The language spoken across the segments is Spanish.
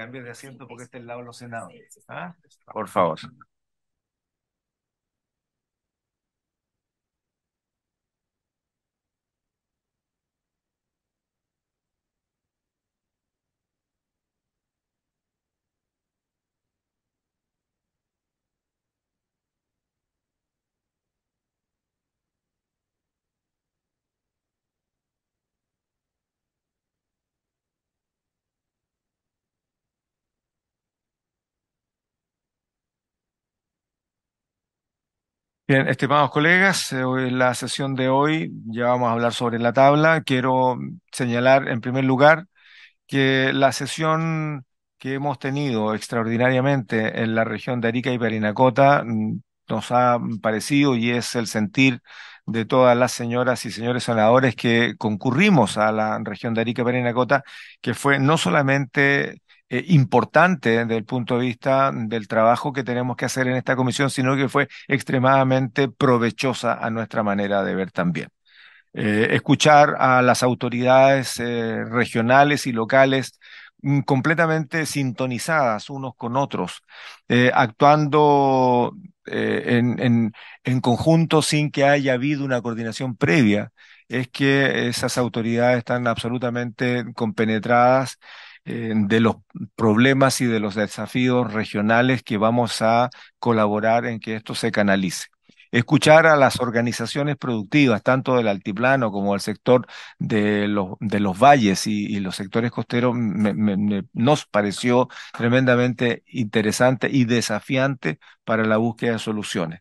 cambie de asiento porque este es el lado de los senadores. ¿Ah? Por favor. Bien, estimados colegas, eh, hoy en la sesión de hoy ya vamos a hablar sobre la tabla. Quiero señalar en primer lugar que la sesión que hemos tenido extraordinariamente en la región de Arica y Perinacota mm, nos ha parecido y es el sentir de todas las señoras y señores senadores que concurrimos a la región de Arica y Perinacota que fue no solamente eh, importante desde el punto de vista del trabajo que tenemos que hacer en esta comisión, sino que fue extremadamente provechosa a nuestra manera de ver también. Eh, escuchar a las autoridades eh, regionales y locales mm, completamente sintonizadas unos con otros, actuando en conjunto sin que haya habido una coordinación previa, es que esas autoridades están absolutamente compenetradas eh, de los problemas y de los desafíos regionales que vamos a colaborar en que esto se canalice escuchar a las organizaciones productivas, tanto del altiplano como del sector de los, de los valles y, los sectores costeros, nos pareció tremendamente interesante y desafiante para la búsqueda de soluciones.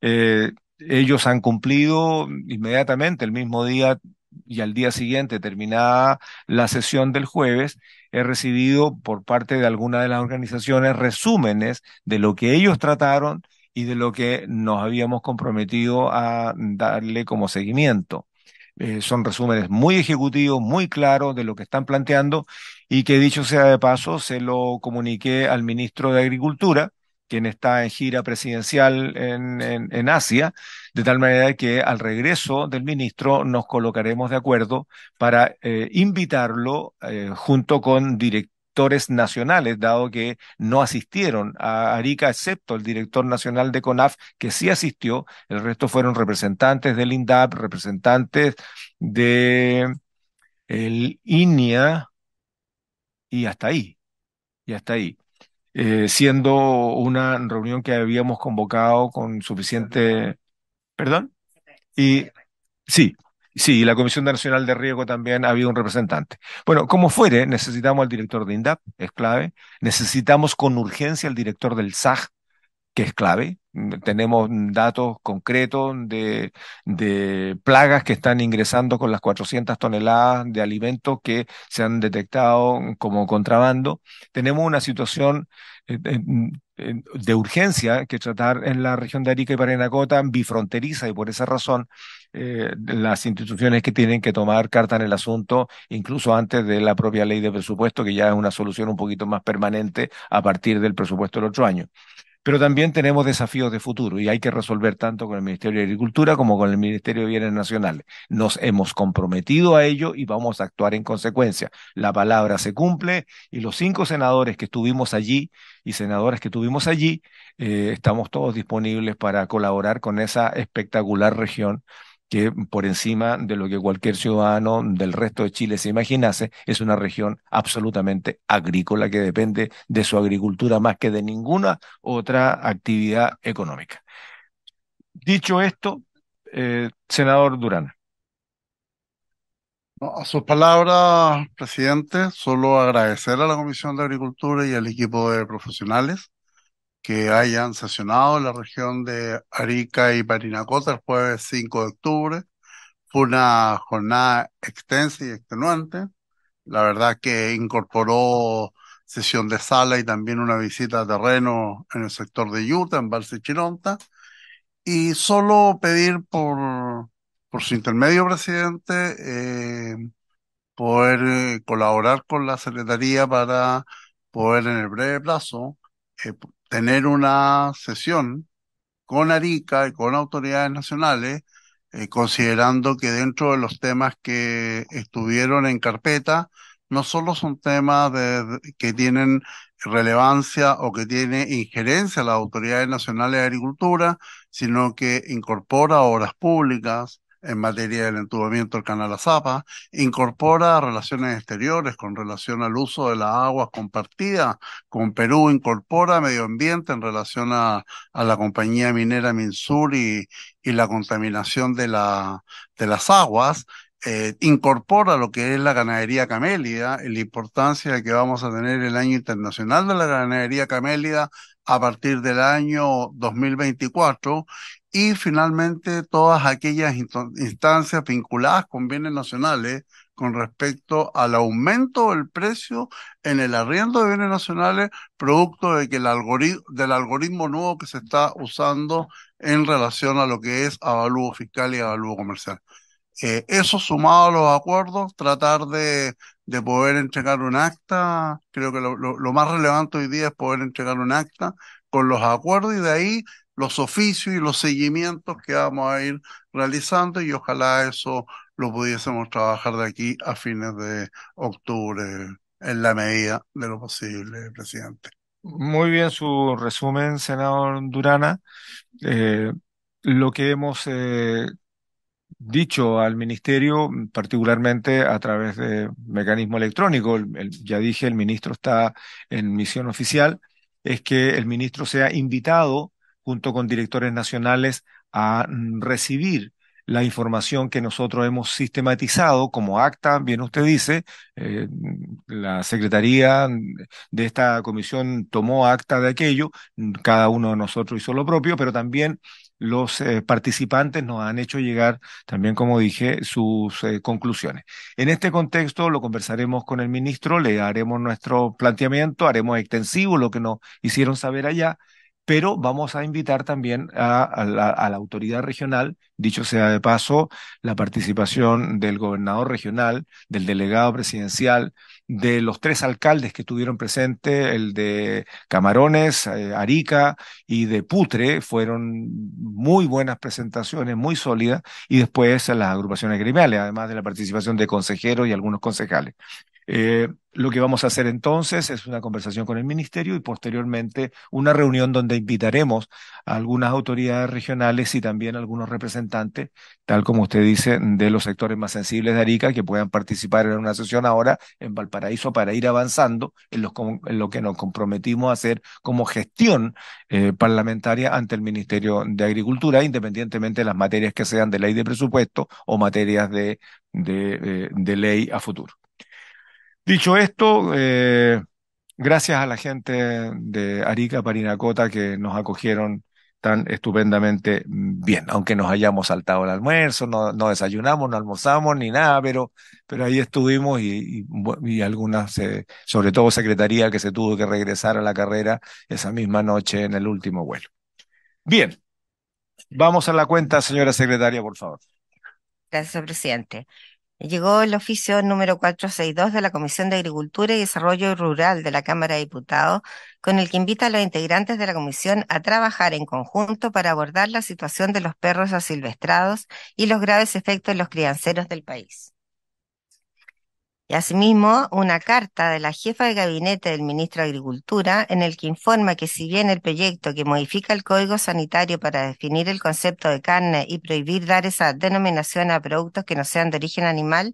Eh, ellos han cumplido inmediatamente, el mismo día y al día siguiente, terminada la sesión del jueves, he recibido por parte de alguna de las organizaciones resúmenes de lo que ellos trataron y de lo que nos habíamos comprometido a darle como seguimiento. Eh, son resúmenes muy ejecutivos, muy claros de lo que están planteando y que dicho sea de paso, se lo comuniqué al ministro de Agricultura, quien está en gira presidencial en, en Asia, de tal manera que al regreso del ministro nos colocaremos de acuerdo para eh, invitarlo eh, junto con directores nacionales, dado que no asistieron a Arica, excepto el director nacional de CONAF, que sí asistió, el resto fueron representantes del INDAP, representantes de el INIA, y hasta ahí, y hasta ahí. Eh, siendo una reunión que habíamos convocado con suficiente ¿Perdón? Y sí, sí, la Comisión Nacional de Riego también ha habido un representante. Bueno, como fuere, necesitamos al director de INDAP, es clave. Necesitamos con urgencia al director del SAG, que es clave. Tenemos datos concretos de, plagas que están ingresando con las 400 toneladas de alimentos que se han detectado como contrabando. Tenemos una situación eh, de urgencia que tratar en la región de Arica y Parinacota, bifronteriza, y por esa razón eh, las instituciones que tienen que tomar carta en el asunto, incluso antes de la propia ley de presupuesto, que ya es una solución un poquito más permanente a partir del presupuesto del otro año. Pero también tenemos desafíos de futuro y hay que resolver tanto con el Ministerio de Agricultura como con el Ministerio de Bienes Nacionales. Nos hemos comprometido a ello y vamos a actuar en consecuencia. La palabra se cumple y los cinco senadores que estuvimos allí y senadoras que tuvimos allí, eh, estamos todos disponibles para colaborar con esa espectacular región que por encima de lo que cualquier ciudadano del resto de Chile se imaginase, es una región absolutamente agrícola que depende de su agricultura más que de ninguna otra actividad económica. Dicho esto, eh, senador Durán. a sus palabras, presidente, solo agradecer a la Comisión de Agricultura y al equipo de profesionales que hayan sesionado la región de Arica y Parinacota el jueves 5 de octubre. Fue una jornada extensa y extenuante. La verdad que incorporó sesión de sala y también una visita a terreno en el sector de Utah, en Valse y Chironta. Y solo pedir por, por su intermedio, presidente, eh, poder eh, colaborar con la Secretaría para poder en el breve plazo eh, tener una sesión con Arica y con autoridades nacionales, eh, considerando que dentro de los temas que estuvieron en carpeta, no solo son temas que tienen relevancia o que tiene injerencia a las autoridades nacionales de agricultura, sino que incorpora obras públicas, en materia del entubamiento del canal Azapa, incorpora relaciones exteriores con relación al uso de las aguas compartidas con Perú, incorpora medio ambiente en relación a, la compañía minera Minsur y, y la contaminación de, la, de las aguas, eh, incorpora lo que es la ganadería camélida, la importancia que vamos a tener el año internacional de la ganadería camélida a partir del año 2024 y finalmente todas aquellas instancias vinculadas con bienes nacionales con respecto al aumento del precio en el arriendo de bienes nacionales producto de que el algoritmo, del algoritmo nuevo que se está usando en relación a lo que es avalúo fiscal y avalúo comercial. Eh, eso sumado a los acuerdos, tratar de, de poder entregar un acta, creo que lo, lo, más relevante hoy día es poder entregar un acta con los acuerdos y de ahí los oficios y los seguimientos que vamos a ir realizando y ojalá eso lo pudiésemos trabajar de aquí a fines de octubre en la medida de lo posible, presidente. Muy bien su resumen, senador Durana. Eh, lo que hemos eh, dicho al ministerio, particularmente a través de mecanismo electrónico. ya dije, el ministro está en misión oficial, es que el ministro sea invitado junto con directores nacionales a mm, recibir la información que nosotros hemos sistematizado como acta, bien usted dice, eh, la Secretaría de esta comisión tomó acta de aquello, cada uno de nosotros hizo lo propio, pero también los eh, participantes nos han hecho llegar también, como dije, sus eh, conclusiones. En este contexto lo conversaremos con el ministro, le haremos nuestro planteamiento, haremos extensivo lo que nos hicieron saber allá pero vamos a invitar también a, la, autoridad regional, dicho sea de paso, la participación del gobernador regional, del delegado presidencial, de los tres alcaldes que estuvieron presentes, el de Camarones, eh, Arica y de Putre, fueron muy buenas presentaciones, muy sólidas, y después las agrupaciones gremiales, además de la participación de consejeros y algunos concejales. Eh, lo que vamos a hacer entonces es una conversación con el Ministerio y posteriormente una reunión donde invitaremos a algunas autoridades regionales y también a algunos representantes, tal como usted dice, de los sectores más sensibles de Arica que puedan participar en una sesión ahora en Valparaíso para ir avanzando en, lo que nos comprometimos a hacer como gestión eh, parlamentaria ante el Ministerio de Agricultura, independientemente de las materias que sean de ley de presupuesto o materias de eh, ley a futuro. Dicho esto, eh, gracias a la gente de Arica Parinacota que nos acogieron tan estupendamente bien, aunque nos hayamos saltado el almuerzo, no, desayunamos, no almorzamos ni nada, pero, pero ahí estuvimos y, algunas, eh, sobre todo secretaría que se tuvo que regresar a la carrera esa misma noche en el último vuelo. Bien, vamos a la cuenta, señora secretaria, por favor. Gracias, presidente. Llegó el oficio número 462 de la Comisión de Agricultura y Desarrollo Rural de la Cámara de Diputados, con el que invita a los integrantes de la comisión a trabajar en conjunto para abordar la situación de los perros asilvestrados y los graves efectos en los crianceros del país y asimismo una carta de la jefa de gabinete del ministro de Agricultura en el que informa que si bien el proyecto que modifica el Código Sanitario para definir el concepto de carne y prohibir dar esa denominación a productos que no sean de origen animal,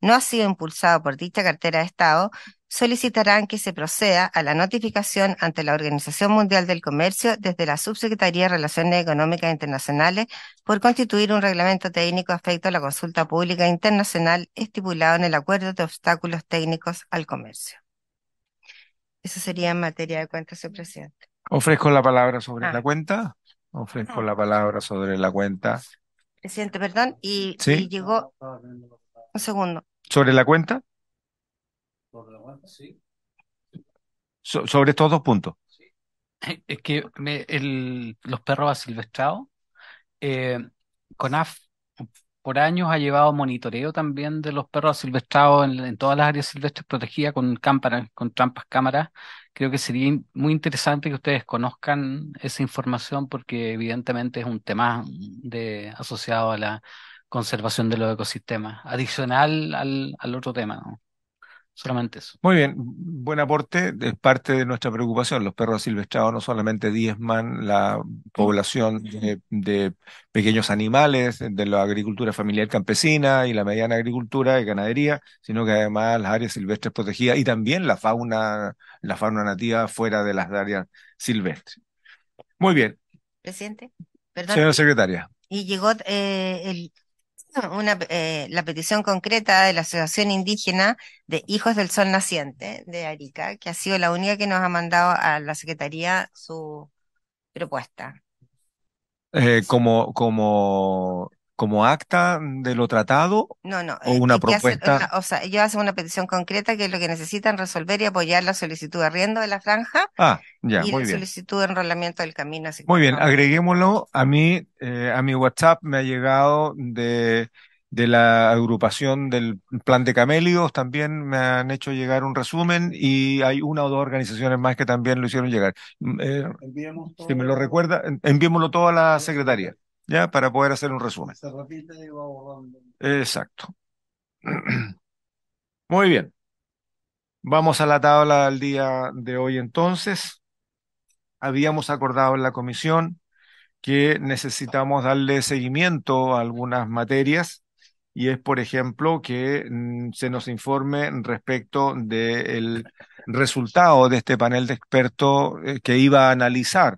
no ha sido impulsado por dicha cartera de Estado, solicitarán que se proceda a la notificación ante la Organización Mundial del Comercio desde la Subsecretaría de Relaciones Económicas Internacionales por constituir un reglamento técnico afecto a la consulta pública internacional estipulado en el Acuerdo de Obstáculos Técnicos al Comercio. Eso sería en materia de cuentas, señor presidente. Ofrezco la palabra sobre la ah. cuenta. Ofrezco ah. la palabra sobre la cuenta. Presidente, perdón, y llegó un segundo. ¿Sobre la cuenta? sobre estos dos puntos. Es que los perros asilvestrados, eh, CONAF por años ha llevado monitoreo también de los perros silvestrados en, todas las áreas silvestres protegidas con cámaras, con trampas cámaras. Creo que sería muy interesante que ustedes conozcan esa información porque evidentemente es un tema de, asociado a la conservación de los ecosistemas, adicional al, al otro tema. Solamente eso. Muy bien, buen aporte. Es parte de nuestra preocupación. Los perros silvestrados no solamente diezman la población de, pequeños animales, de la agricultura familiar campesina y la mediana agricultura y ganadería, sino que además las áreas silvestres protegidas y también la fauna, la fauna nativa fuera de las áreas silvestres. Muy bien. Presidente, perdón. Señora secretaria. Y llegó eh, el una, eh, la petición concreta de la Asociación Indígena de Hijos del Sol Naciente de Arica, que ha sido la única que nos ha mandado a la Secretaría su propuesta. Eh, como, como como acta de lo tratado? ¿O eh, una propuesta? o sea, ellos hacen una petición concreta que es lo que necesitan resolver y apoyar la solicitud de arriendo de la franja. Ah, y la solicitud de enrolamiento del camino. muy bien, agreguémoslo. A mí, eh, a mi WhatsApp me ha llegado de, de la agrupación del plan de Camelios, también me han hecho llegar un resumen y hay una o dos organizaciones más que también lo hicieron llegar. Mm, eh, si me lo recuerda, enviémoslo todo a la secretaría ya para poder hacer un resumen. Exacto. Muy bien. Vamos a la tabla del día de hoy entonces. Habíamos acordado en la comisión que necesitamos darle seguimiento a algunas materias y es, por ejemplo, que mm, se nos informe respecto del resultado de este panel de expertos eh, que iba a analizar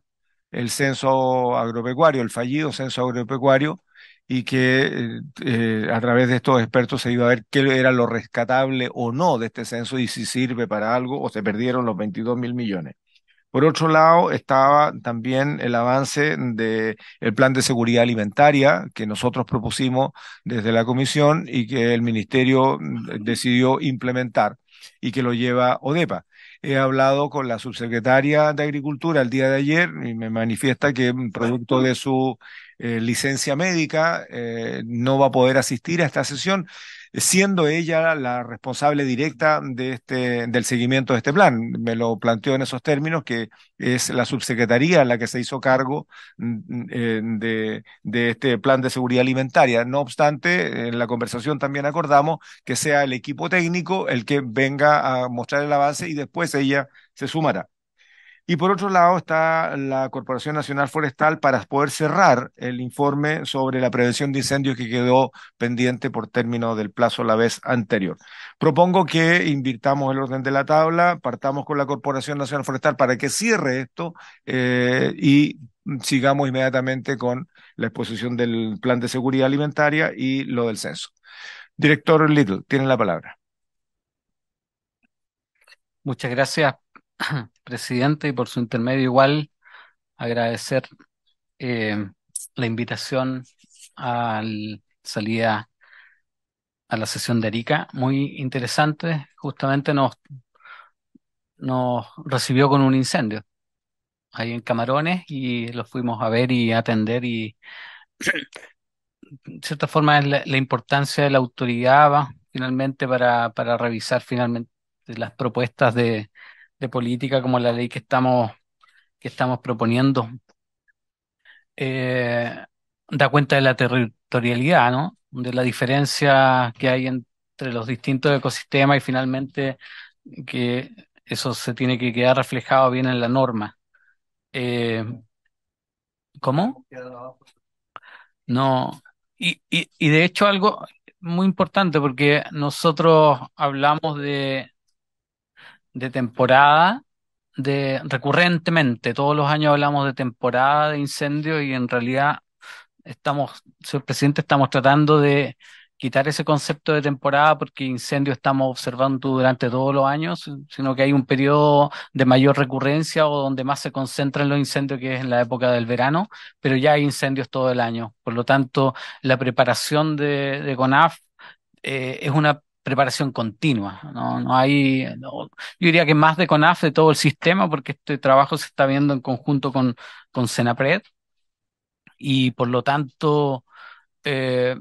el censo agropecuario, el fallido censo agropecuario, y que eh, eh, a través de estos expertos se iba a ver qué era lo rescatable o no de este censo y si sirve para algo o se perdieron los 22 mil millones. Por otro lado, estaba también el avance del el plan de seguridad alimentaria que nosotros propusimos desde la comisión y que el ministerio mm, decidió implementar y que lo lleva ODEPA. He hablado con la subsecretaria de Agricultura el día de ayer y me manifiesta que producto de su eh, licencia médica eh, no va a poder asistir a esta sesión siendo ella la responsable directa de este, del seguimiento de este plan. Me lo planteó en esos términos, que es la subsecretaría la que se hizo cargo mm, mm, eh, de, de, este plan de seguridad alimentaria. No obstante, en la conversación también acordamos que sea el equipo técnico el que venga a mostrar el avance y después ella se sumará. Y por otro lado está la Corporación Nacional Forestal para poder cerrar el informe sobre la prevención de incendios que quedó pendiente por término del plazo la vez anterior. Propongo que invirtamos el orden de la tabla, partamos con la Corporación Nacional Forestal para que cierre esto eh, y sigamos inmediatamente con la exposición del plan de seguridad alimentaria y lo del censo. Director Little, tiene la palabra. Muchas gracias presidente, y por su intermedio igual agradecer eh, la invitación a salida a la sesión de Arica, muy interesante, justamente nos, nos recibió con un incendio ahí en Camarones y los fuimos a ver y atender y de cierta forma la, la importancia de la autoridad va, finalmente para, para revisar finalmente las propuestas de, de política como la ley que estamos, que estamos proponiendo eh, da cuenta de la territorialidad, ¿no? De la diferencia que hay entre los distintos ecosistemas y finalmente que eso se tiene que quedar reflejado bien en la norma. Eh, ¿Cómo? No. Y, y, y de hecho algo muy importante porque nosotros hablamos de, de temporada, de recurrentemente, todos los años hablamos de temporada de incendio y en realidad estamos, señor presidente, estamos tratando de quitar ese concepto de temporada porque incendio estamos observando durante todos los años, sino que hay un periodo de mayor recurrencia o donde más se concentran los incendios, que es en la época del verano, pero ya hay incendios todo el año. Por lo tanto, la preparación de, de CONAF eh, es una preparación continua. No, no hay, yo diría que más de CONAF de todo el sistema, porque este trabajo se está viendo en conjunto con, con Senapred y por lo tanto, eh,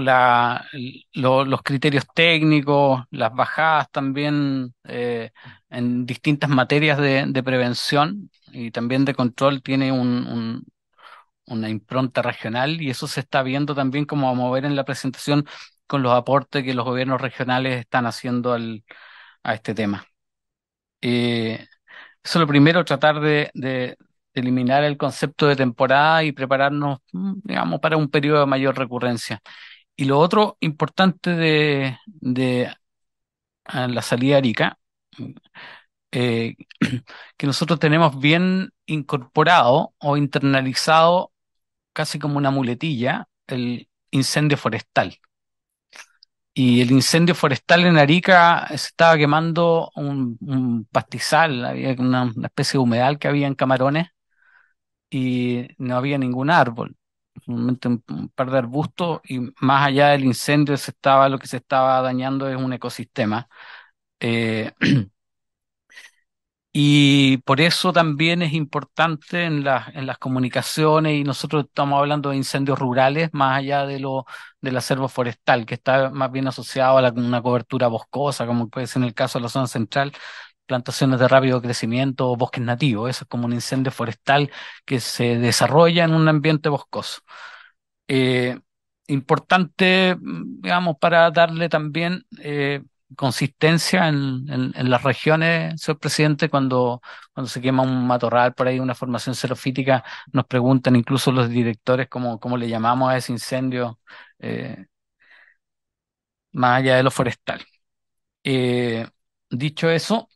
la, los criterios técnicos, las bajadas también eh, en distintas materias de, de, prevención y también de control tiene un, un una impronta regional y eso se está viendo también como a mover en la presentación con los aportes que los gobiernos regionales están haciendo al, a este tema. Eh, eso es lo primero, tratar de, eliminar el concepto de temporada y prepararnos, mm, digamos, para un periodo de mayor recurrencia. Y lo otro importante de, de la salida Arica, mm, eh, que nosotros tenemos bien incorporado o internalizado casi como una muletilla el incendio forestal. Y el incendio forestal en Arica se estaba quemando un, pastizal, había una, especie de humedal que había en Camarones y no había ningún árbol. Solamente un, par de arbustos y más allá del incendio se estaba, lo que se estaba dañando es un ecosistema. Eh, Y por eso también es importante en, las en las comunicaciones, y nosotros estamos hablando de incendios rurales, más allá de lo, del acervo forestal, que está más bien asociado a la, una cobertura boscosa, como puede ser en el caso de la zona central, plantaciones de rápido crecimiento o bosques nativos. Eso es como un incendio forestal que se desarrolla en un ambiente boscoso. Eh, importante, mm, digamos, para darle también eh, consistencia en, en, las regiones, señor presidente, cuando, cuando se quema un matorral por ahí, una formación xerofítica, nos preguntan incluso los directores cómo, cómo le llamamos a ese incendio, eh, más allá de lo forestal. Eh, dicho eso,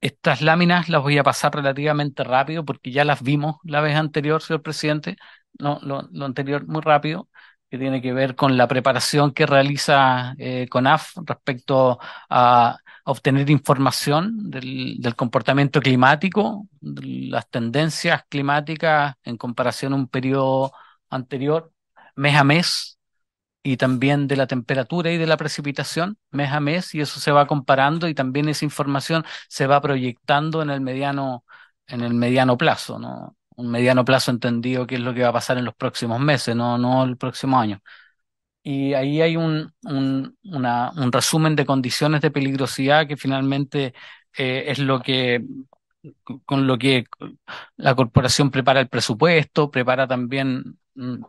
estas láminas las voy a pasar relativamente rápido porque ya las vimos la vez anterior, señor presidente, lo, lo anterior muy rápido que tiene que ver con la preparación que realiza eh, CONAF respecto a obtener información del, del, comportamiento climático, las tendencias climáticas en comparación a un periodo anterior, mes a mes, y también de la temperatura y de la precipitación mes a mes, y eso se va comparando y también esa información se va proyectando en el mediano, en el mediano plazo, ¿no? un mediano plazo entendido qué es lo que va a pasar en los próximos meses, no, no el próximo año. Y ahí hay un, un, un resumen de condiciones de peligrosidad que finalmente eh, es lo que con lo que la corporación prepara el presupuesto, prepara también mm,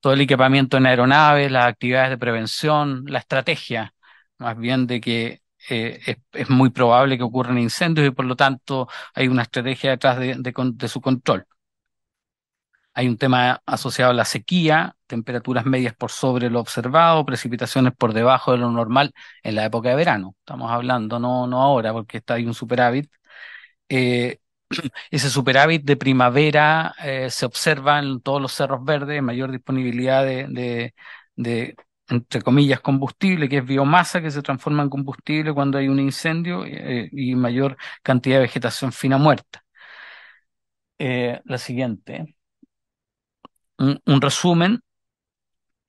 todo el equipamiento en aeronaves, las actividades de prevención, la estrategia, más bien de que eh, es, muy probable que ocurran incendios y por lo tanto hay una estrategia detrás de, su control. Hay un tema asociado a la sequía, temperaturas medias por sobre lo observado, precipitaciones por debajo de lo normal en la época de verano. Estamos hablando, no, no ahora, porque está ahí un superávit. Eh, ese superávit de primavera eh, se observa en todos los cerros verdes, mayor disponibilidad de entre comillas, combustible, que es biomasa que se transforma en combustible cuando hay un incendio eh, y mayor cantidad de vegetación fina muerta. Eh, la siguiente. Un, resumen.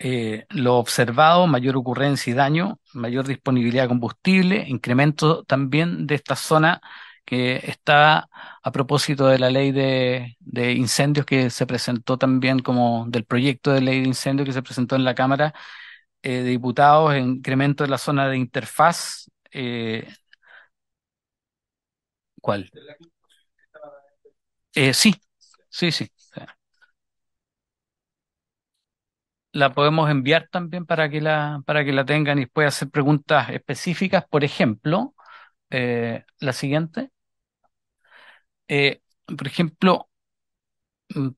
Eh, lo observado, mayor ocurrencia y daño, mayor disponibilidad de combustible, incremento también de esta zona que está a propósito de la ley de, de, incendios que se presentó también como del proyecto de ley de incendios que se presentó en la Cámara eh, diputados, en incremento de la zona de interfaz. Eh, ¿Cuál? Eh, sí, sí, sí. La podemos enviar también para que la, para que la tengan y pueda hacer preguntas específicas. Por ejemplo, la siguiente. por ejemplo, mm,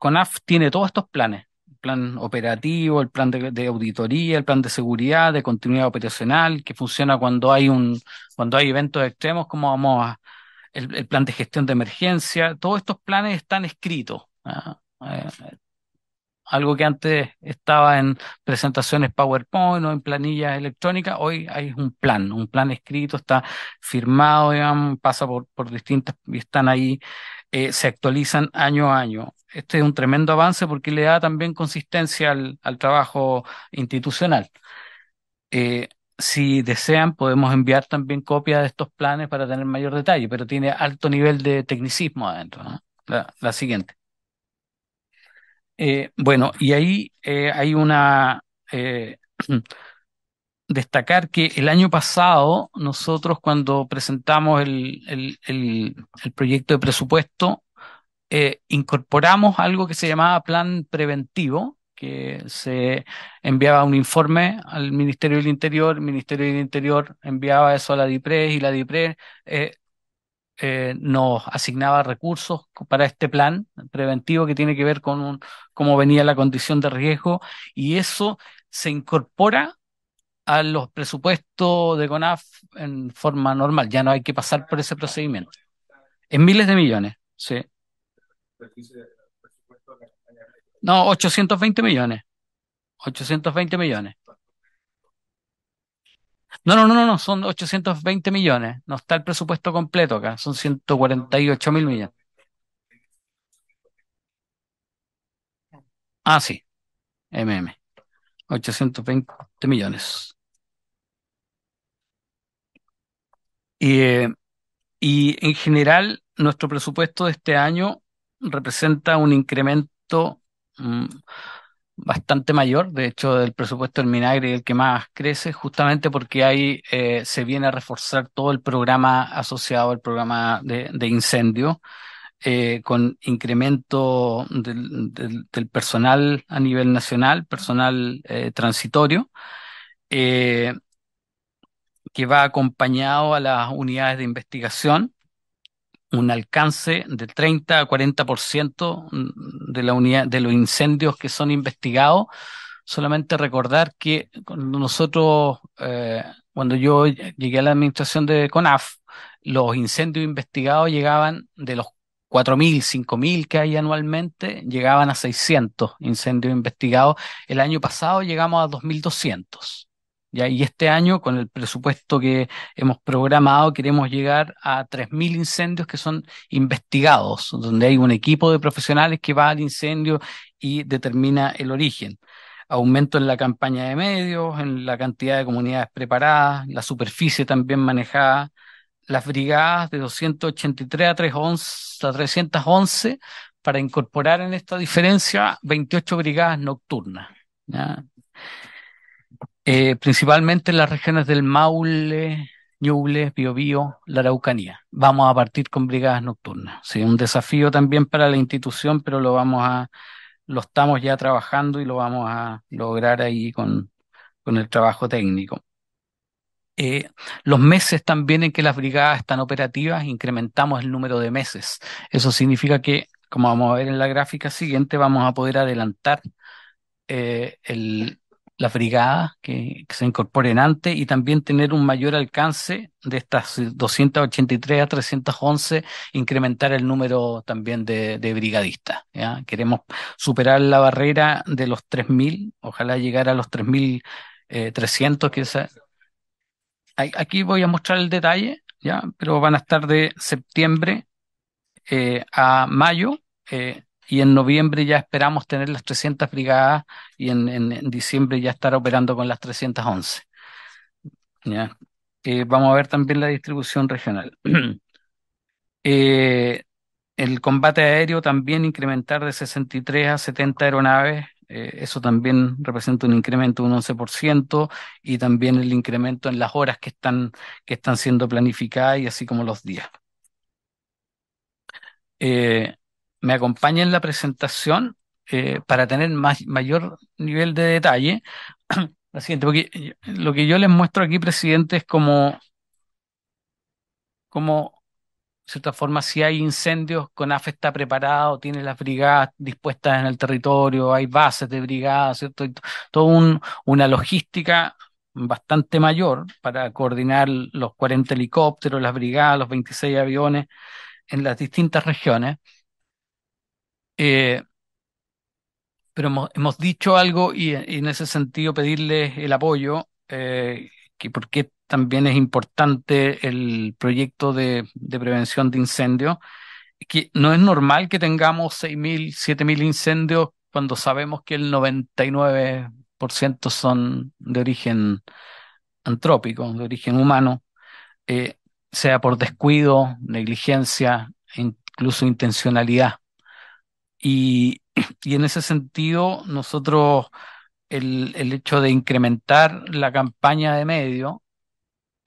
CONAF tiene todos estos planes plan operativo, el plan de, auditoría, el plan de seguridad, de continuidad operacional, que funciona cuando hay un, cuando hay eventos extremos, como vamos a, el, el plan de gestión de emergencia, todos estos planes están escritos. ¿ah? Eh, algo que antes estaba en presentaciones PowerPoint o en planillas electrónicas, hoy hay un plan, un plan escrito, está firmado, digamos, pasa por, por distintas, y están ahí eh, se actualizan año a año. Este es un tremendo avance porque le da también consistencia al, al trabajo institucional. Eh, si desean, podemos enviar también copias de estos planes para tener mayor detalle, pero tiene alto nivel de tecnicismo adentro. La, siguiente. Eh, bueno, y ahí hay una destacar que el año pasado nosotros cuando presentamos el, proyecto de presupuesto eh, incorporamos algo que se llamaba plan preventivo, que se enviaba un informe al Ministerio del Interior, el Ministerio del Interior enviaba eso a la DIPRES y la DIPRES eh, eh, nos asignaba recursos para este plan preventivo que tiene que ver con cómo venía la condición de riesgo y eso se incorpora a los presupuestos de CONAF en forma normal. Ya no hay que pasar por ese procedimiento. En miles de millones, sí. No, 820 millones. 820 millones. No, no, no, no, son 820 millones. No está el presupuesto completo acá, son 148 mil millones. Ah, sí, MM. 820 millones. Eh, y en general, nuestro presupuesto de este año representa un incremento mm, bastante mayor, de hecho, del presupuesto del Minagre y el que más crece, justamente porque ahí eh, se viene a reforzar todo el programa asociado al programa de, incendio, eh, con incremento del, del, personal a nivel nacional, personal eh, transitorio. Eh, que va acompañado a las unidades de investigación, un alcance de 30 a 40% de, la unidad, de los incendios que son investigados. Solamente recordar que nosotros, eh, cuando yo llegué a la administración de CONAF, los incendios investigados llegaban de los 4.000, 5.000 que hay anualmente, llegaban a 600 incendios investigados. El año pasado llegamos a 2.200. Y este año, con el presupuesto que hemos programado, queremos llegar a 3.000 incendios que son investigados, donde hay un equipo de profesionales que va al incendio y determina el origen aumento en la campaña de medios, en la cantidad de comunidades preparadas, la superficie también manejada, las brigadas de 283 a, 311, a para incorporar en esta diferencia 28 brigadas nocturnas. Eh, principalmente en las regiones del Maule, Ñuble, Biobío, la Araucanía. Vamos a partir con brigadas nocturnas. Sí, un desafío también para la institución, pero lo vamos a, lo estamos ya trabajando y lo vamos a lograr ahí con, con el trabajo técnico. Eh, los meses también en que las brigadas están operativas, incrementamos el número de meses. Eso significa que, como vamos a ver en la gráfica siguiente, vamos a poder adelantar eh, el, las brigadas que, se incorporen antes y también tener un mayor alcance de estas 283 a 311, incrementar el número también de, brigadistas. ¿ya? Queremos superar la barrera de los 3.000, ojalá llegar a los 3.300 eh, que Aquí voy a mostrar el detalle, ¿ya? pero van a estar de septiembre eh, a mayo. Eh, y en noviembre ya esperamos tener las 300 brigadas y en, diciembre ya estar operando con las 311. Eh, vamos a ver también la distribución regional. Eh, el combate aéreo también incrementar de 63 a 70 aeronaves. Eh, eso también representa un incremento de un 11% y también el incremento en las horas que están, que están siendo planificadas y así como los días me acompaña en la presentación eh, para tener más, mayor nivel de detalle. Eh, lo que yo les muestro aquí, presidente, es como, como de cierta forma, si hay incendios, CONAFE está preparado, tiene las brigadas dispuestas en el territorio, hay bases de brigadas, ¿cierto? todo un, una logística bastante mayor para coordinar los 40 helicópteros, las brigadas, los 26 aviones en las distintas regiones. Eh, pero hemos, dicho algo y, en ese sentido pedirle el apoyo, eh, que porque también es importante el proyecto de, prevención de incendios, que no es normal que tengamos 6.000, 7.000 incendios cuando sabemos que el 99% son de origen antrópico, de origen humano, eh, sea por descuido, negligencia, incluso intencionalidad. Y, y en ese sentido, nosotros, el, el, hecho de incrementar la campaña de medio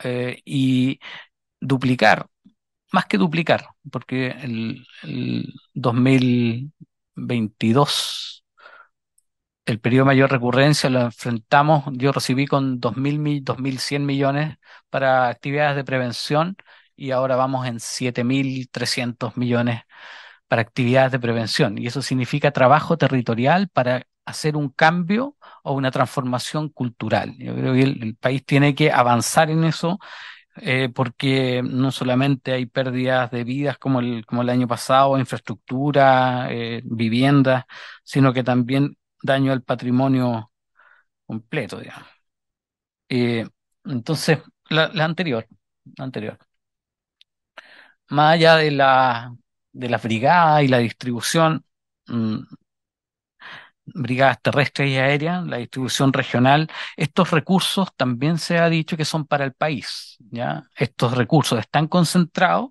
eh, y duplicar, más que duplicar, porque el, el 2022, el periodo de mayor recurrencia lo enfrentamos, yo recibí con 2.000, 2.100 millones para actividades de prevención y ahora vamos en 7.300 millones para actividades de prevención. Y eso significa trabajo territorial para hacer un cambio o una transformación cultural. Yo creo que el, país tiene que avanzar en eso. Eh, porque no solamente hay pérdidas de vidas como el, como el año pasado, infraestructura, eh, viviendas, sino que también daño al patrimonio completo, digamos. Eh, entonces, la, anterior, la anterior. Más allá de la de las brigadas y la distribución, mm, brigadas terrestres y aéreas, la distribución regional, estos recursos también se ha dicho que son para el país, ¿ya? Estos recursos están concentrados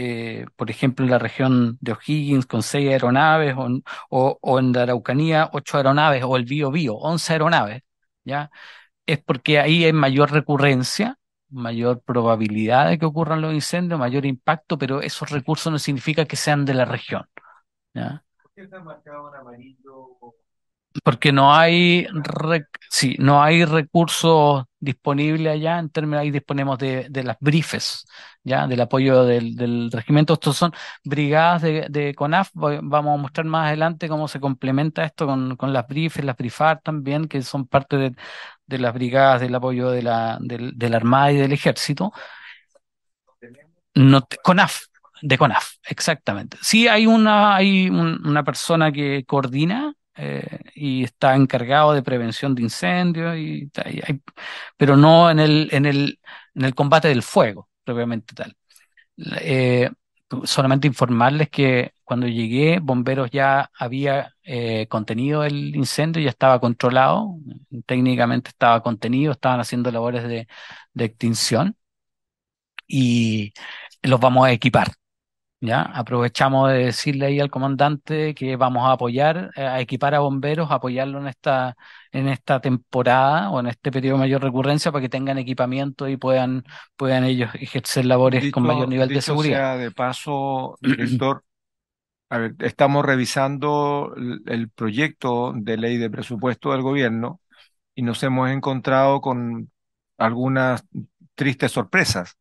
eh, por ejemplo, en la región de O'Higgins con seis aeronaves, o, en la Araucanía, ocho aeronaves, o el Bío Bío, once aeronaves, ¿ya? Es porque ahí hay mayor recurrencia mayor probabilidad de que ocurran los incendios, mayor impacto, pero esos recursos no significa que sean de la región. ¿ya? ¿Por qué está marcado en amarillo? Porque no hay, sí, no hay recursos disponibles allá, en términos, ahí disponemos de, de las briefes, ya, del apoyo del, regimiento. Estos son brigadas de, CONAF, vamos a mostrar más adelante cómo se complementa esto con, con las briefes, las brifar también, que son parte de, de las brigadas, del apoyo de la, del Armada y del Ejército. CONAF, de CONAF, exactamente. Sí, hay una, hay una persona que coordina eh, y está encargado de prevención de incendios, y, pero no en el, en, el, en el combate del fuego, propiamente tal. Eh, solamente informarles que cuando llegué, bomberos ya había eh, contenido el incendio, ya estaba controlado, técnicamente estaba contenido, estaban haciendo labores de, de extinción y los vamos a equipar. ¿ya? Aprovechamos de decirle ahí al comandante que vamos a apoyar, eh, a equipar a bomberos, apoyarlo en esta en esta temporada o en este periodo de mayor recurrencia para que tengan equipamiento y puedan, puedan ellos ejercer labores con mayor nivel de seguridad. de paso, director, a ver, estamos revisando el proyecto de ley de presupuesto del gobierno y nos hemos encontrado con algunas tristes sorpresas.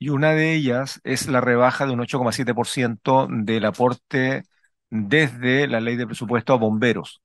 Y una de ellas es la rebaja de un 8,7% del aporte desde la ley de presupuesto a bomberos.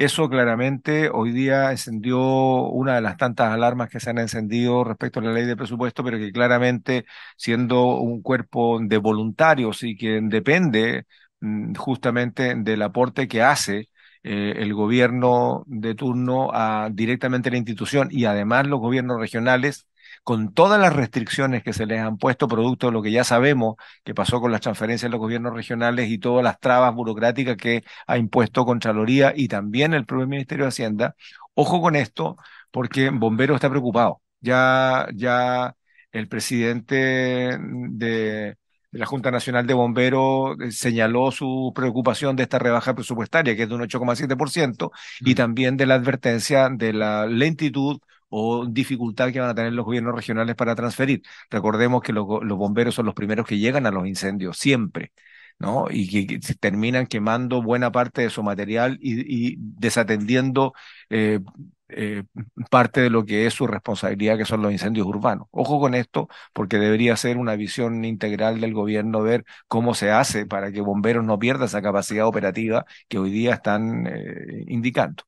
Eso claramente hoy día encendió una de las tantas alarmas que se han encendido respecto a la ley de presupuesto, pero que claramente siendo un cuerpo de voluntarios y que depende mm, justamente del aporte que hace eh, el gobierno de turno a directamente a la institución y además los gobiernos regionales con todas las restricciones que se les han puesto, producto de lo que ya sabemos que pasó con las transferencias de los gobiernos regionales y todas las trabas burocráticas que ha impuesto Contraloría y también el propio Ministerio de Hacienda. Ojo con esto, porque Bombero está preocupado. Ya, el presidente de, la Junta Nacional de Bomberos eh, señaló su preocupación de esta rebaja presupuestaria, que es de un 8,7%, y también de la advertencia de la lentitud o dificultad que van a tener los gobiernos regionales para transferir. Recordemos que los bomberos son los primeros que llegan a los incendios, siempre. ¿no? Y que, terminan quemando buena parte de su material y, y desatendiendo eh, eh, parte de lo que es su responsabilidad, que son los incendios urbanos. Ojo con esto, porque debería ser una visión integral del gobierno ver cómo se hace para que bomberos no pierdan esa capacidad operativa que hoy día están eh, indicando.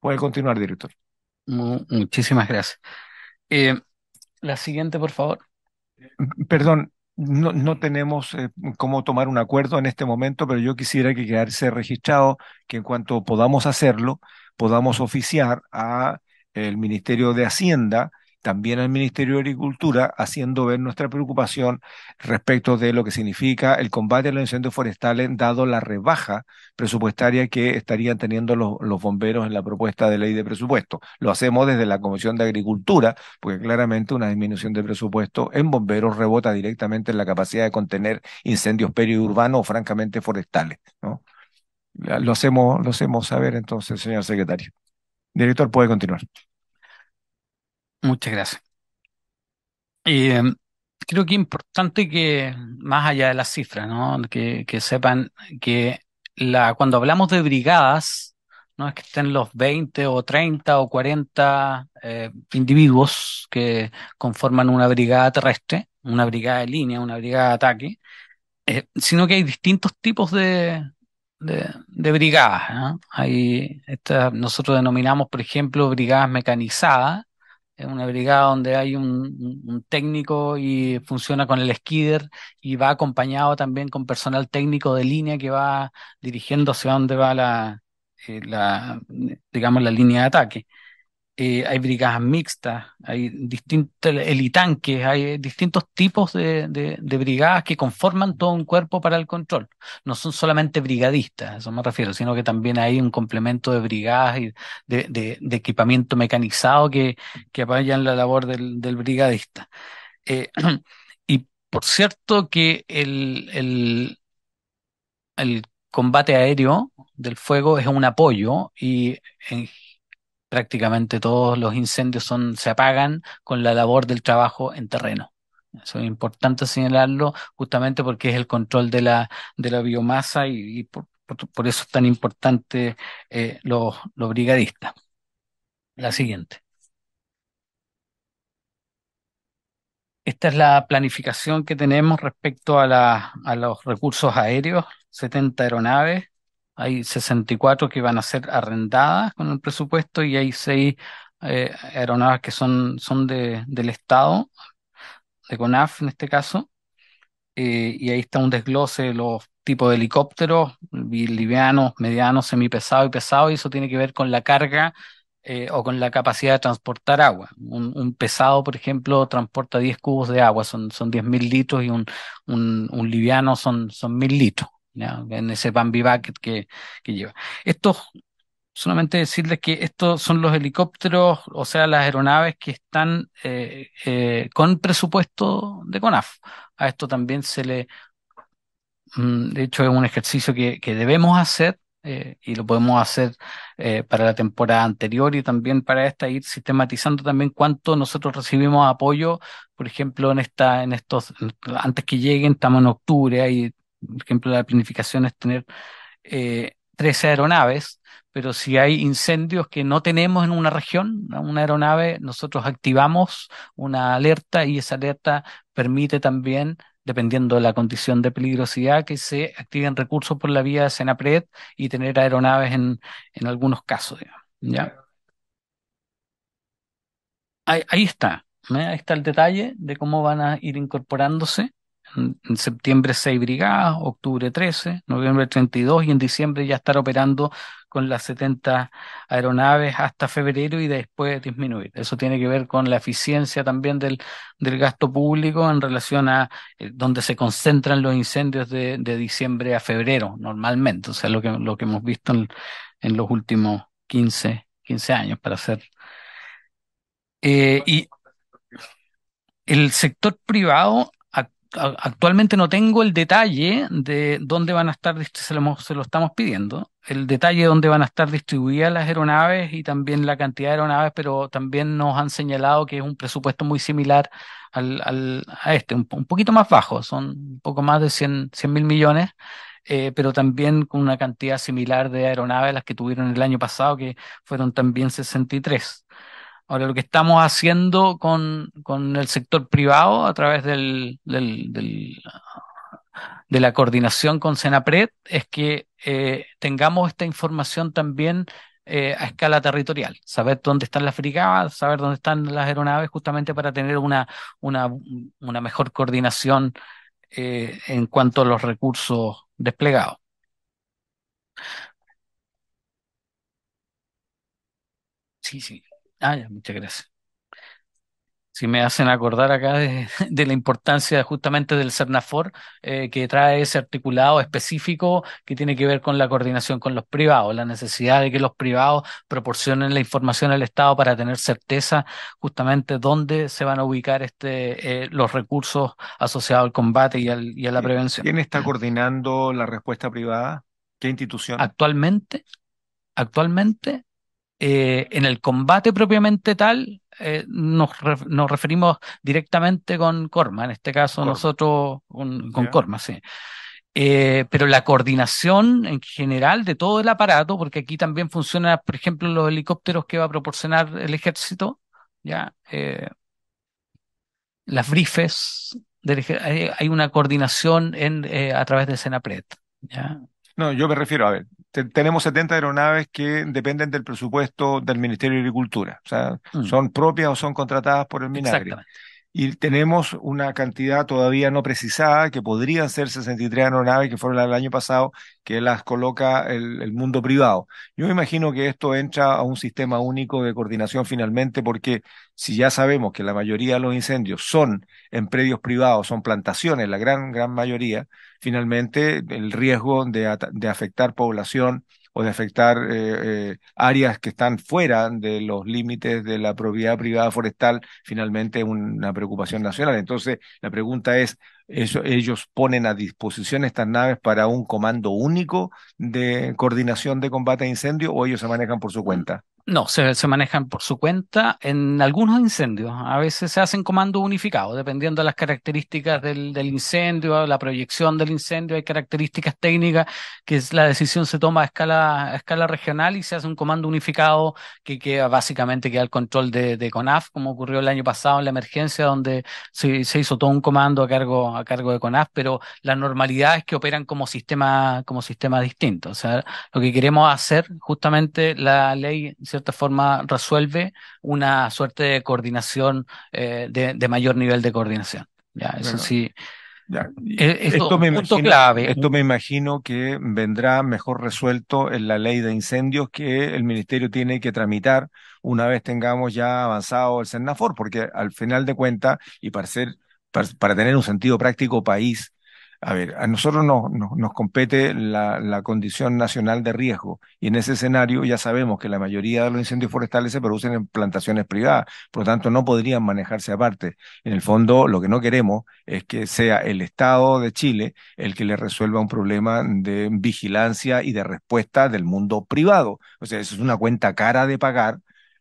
Puede continuar, director muchísimas gracias. Eh, la siguiente, por favor. Perdón, no, no, tenemos eh, cómo tomar un acuerdo en este momento, pero yo quisiera que quedarse registrado que en cuanto podamos hacerlo, podamos oficiar al Ministerio de Hacienda también al Ministerio de Agricultura, haciendo ver nuestra preocupación respecto de lo que significa el combate a los incendios forestales, dado la rebaja presupuestaria que estarían teniendo los, bomberos en la propuesta de ley de presupuesto. Lo hacemos desde la Comisión de Agricultura, porque claramente una disminución de presupuesto en bomberos rebota directamente en la capacidad de contener incendios periurbanos o francamente forestales. ¿no? Lo hacemos, lo hacemos saber entonces, señor secretario. Director, puede continuar. Muchas gracias. Eh, creo que es importante que, más allá de las cifras, ¿no? que, sepan que la, cuando hablamos de brigadas, no es que estén los 20 o 30 o 40 eh, individuos que conforman una brigada terrestre, una brigada de línea, una brigada de ataque, eh, sino que hay distintos tipos de, brigadas. Hay, nosotros denominamos, por ejemplo, brigadas mecanizadas, una brigada donde hay un, un, técnico y funciona con el skider y va acompañado también con personal técnico de línea que va dirigiendo hacia donde va la, eh, la digamos, la línea de ataque. Eh, hay brigadas mixtas, hay distintos, elitanques hay eh, distintos tipos de, brigadas que conforman todo un cuerpo para el control. No son solamente brigadistas, eso me refiero, sino que también hay un complemento de brigadas y de, equipamiento mecanizado que, que, apoyan la labor del, brigadista. Eh, y por cierto que el, el combate aéreo del fuego es un apoyo y en prácticamente todos los incendios son, se apagan con la labor del trabajo en terreno. Eso es importante señalarlo justamente porque es el control de la, de la biomasa y, por, eso es tan importante eh, los, brigadistas. La siguiente. Esta es la planificación que tenemos respecto a, la, a los recursos aéreos, 70 aeronaves, hay 64 que van a ser arrendadas con el presupuesto y hay 6 eh, aeronaves que son, son del Estado, de CONAF en este caso. Eh, y ahí está un desglose de los tipos de helicópteros, livianos, medianos, semipesado y pesado, y eso tiene que ver con la carga eh, o con la capacidad de transportar agua. Un, pesado, por ejemplo, transporta 10 cubos de agua, son, son 10.000 litros, y un, liviano son, son 1.000 litros en ese Bambi Bucket que, lleva. Esto, solamente decirles que estos son los helicópteros, o sea, las aeronaves que están eh, eh, con presupuesto de CONAF. A esto también se le, mm, de hecho, es un ejercicio que, debemos hacer. Eh, y lo podemos hacer para la temporada anterior y también para esta, ir sistematizando también cuánto nosotros recibimos apoyo, por ejemplo, en esta, en estos, antes que lleguen, estamos en octubre, hay por ejemplo, la planificación es tener eh, aeronaves, pero si hay incendios que no tenemos en una región, una aeronave, nosotros activamos una alerta y esa alerta permite también dependiendo de la condición de peligrosidad, que se activen recursos por la vía de Senapred y tener aeronaves en, en algunos casos. ¿ya? Ahí, está, ¿eh? ahí está el detalle de cómo van a ir incorporándose en septiembre 6 brigadas, octubre 13, noviembre 32 y en diciembre ya estar operando con las 70 aeronaves hasta febrero y después disminuir. Eso tiene que ver con la eficiencia también del, del gasto público en relación a eh, donde se concentran los incendios de, diciembre a febrero normalmente, o sea, lo que, lo que hemos visto en, los últimos 15, años para hacer. Eh, y el sector privado actualmente no tengo el detalle de dónde van a estar, se lo, estamos pidiendo, el detalle de dónde van a estar distribuidas las aeronaves y también la cantidad de aeronaves, pero también nos han señalado que es un presupuesto muy similar al, al a este, un, poquito más bajo, son un poco más de 100 mil millones. Eh, pero también con una cantidad similar de aeronaves las que tuvieron el año pasado, que fueron también 63. Ahora, lo que estamos haciendo con, el sector privado a través del, de la coordinación con Senapred es que eh, tengamos esta información también eh, a escala territorial, saber dónde están las brigadas, saber dónde están las aeronaves, justamente para tener una, una, una mejor coordinación eh, en cuanto a los recursos desplegados. Sí, sí. Ah, muchas gracias. Si me hacen acordar acá de, la importancia justamente del CERNAFOR, eh, que trae ese articulado específico que tiene que ver con la coordinación con los privados, la necesidad de que los privados proporcionen la información al Estado para tener certeza justamente dónde se van a ubicar este, eh, los recursos asociados al combate y, y a la prevención. ¿Quién está coordinando la respuesta privada? ¿Qué institución? Actualmente, actualmente eh, en el combate propiamente tal, eh, nos, referimos directamente con Corma, en este caso nosotros con, Corma, sí. Eh, pero la coordinación en general de todo el aparato, porque aquí también funcionan, por ejemplo, los helicópteros que va a proporcionar el ejército, ya las brifes hay, una coordinación a través de Senapret. ¿ya? No, yo me refiero, a ver, tenemos 70 aeronaves que dependen del presupuesto del Ministerio de Agricultura. O sea, mm. son propias o son contratadas por el Minagri. Exactamente y tenemos una cantidad todavía no precisada, que podrían ser 63 aeronaves que fueron el año pasado, que las coloca el, mundo privado. Yo me imagino que esto entra a un sistema único de coordinación finalmente, porque si ya sabemos que la mayoría de los incendios son en predios privados, son plantaciones, la gran, gran mayoría, finalmente el riesgo de afectar población o de afectar eh, eh, áreas que están fuera de los límites de la propiedad privada forestal, finalmente es una preocupación nacional. Entonces, la pregunta es, ellos ponen a disposición estas naves para un comando único de coordinación de combate a incendio o ellos se manejan por su mm. cuenta? No, se, manejan por su cuenta en algunos incendios. A veces se hacen comando unificados, dependiendo de las características del, incendio, la proyección del incendio, hay características técnicas que la decisión se toma a escala, a escala regional y se hace un comando unificado que queda básicamente queda al control de, CONAF, como ocurrió el año pasado en la emergencia, donde se, se, hizo todo un comando a cargo, a cargo de CONAF, pero la normalidad es que operan como sistema, como sistema distinto. O sea, lo que queremos hacer, justamente la ley cierta forma resuelve una suerte de coordinación, eh, de, mayor nivel de coordinación. Ya, esto, esto, me imagino, clave. esto me imagino que vendrá mejor resuelto en la ley de incendios que el ministerio tiene que tramitar una vez tengamos ya avanzado el senafor porque al final de cuentas, y para ser para, tener un sentido práctico país, a ver, a nosotros no, nos compete la, la, condición nacional de riesgo y en ese escenario ya sabemos que la mayoría de los incendios forestales se producen en plantaciones privadas, por lo tanto no podrían manejarse aparte. En el fondo, lo que no queremos es que sea el Estado de Chile el que le resuelva un problema de vigilancia y de respuesta del mundo privado. O sea, eso es una cuenta cara de pagar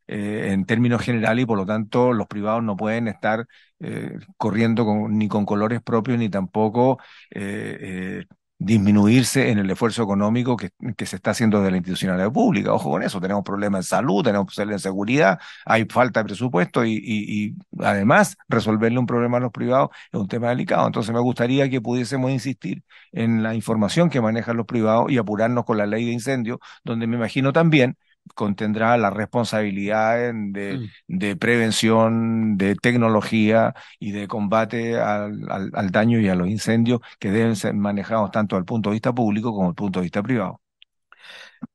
eh, en términos generales y por lo tanto los privados no pueden estar eh, corriendo ni con colores propios ni tampoco eh, disminuirse en el esfuerzo económico que, se está haciendo desde la institucionalidad pública. Ojo con eso, tenemos problemas en salud, tenemos problemas en seguridad, hay falta de presupuesto y, y además resolverle un problema a los privados es un tema delicado. Entonces me gustaría que pudiésemos insistir en la información que manejan los privados y apurarnos con la ley de incendios, donde me imagino también contendrá la responsabilidad de, mm. de, prevención, de tecnología y de combate al, al, daño y a los incendios que deben ser manejados tanto al punto de vista público como el punto de vista privado.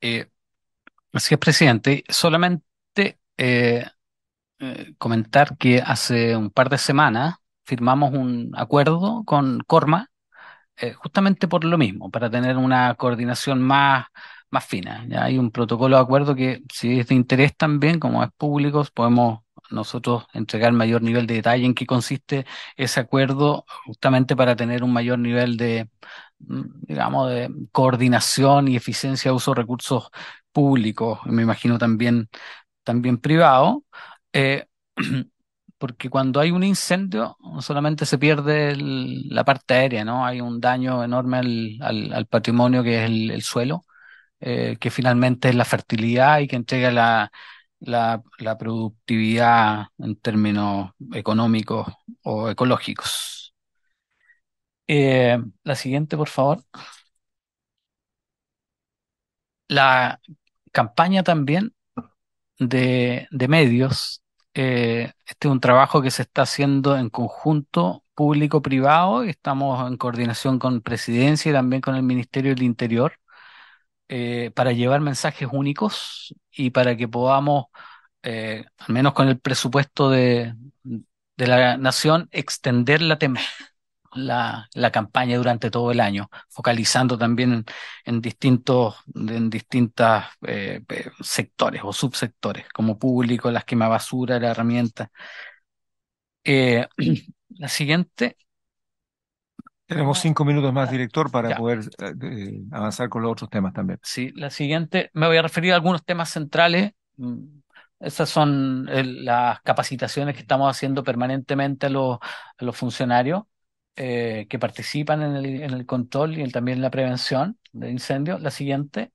Eh, así es, presidente. Solamente eh, eh, comentar que hace un par de semanas firmamos un acuerdo con Corma, eh, justamente por lo mismo, para tener una coordinación más más fina. Ya hay un protocolo de acuerdo que si es de interés también, como es público, podemos nosotros entregar mayor nivel de detalle en qué consiste ese acuerdo, justamente para tener un mayor nivel de, mm, digamos, de coordinación y eficiencia de uso de recursos públicos, me imagino también, también privado. Eh, porque cuando hay un incendio no solamente se pierde la parte aérea, ¿no? Hay un daño enorme al, al, patrimonio que es el suelo, eh, que finalmente es la fertilidad y que entrega la, la, productividad en términos económicos o ecológicos. Eh, la siguiente, por favor. La campaña también de, medios. Eh, este es un trabajo que se está haciendo en conjunto público-privado. Estamos en coordinación con Presidencia y también con el Ministerio del Interior eh, para llevar mensajes únicos y para que podamos, eh, al menos con el presupuesto de, de la nación, extender la, la, campaña durante todo el año, focalizando también en, distintos en distintas, eh, sectores o subsectores, como público, las basura, la herramienta. la siguiente tenemos cinco minutos más, eh, director, para poder eh, eh, avanzar con los otros temas también. Sí, la siguiente, me voy a referir a algunos temas centrales. Mm, esas son las capacitaciones que estamos haciendo permanentemente a los, funcionarios que participan en el, control y también en la prevención de incendio. La siguiente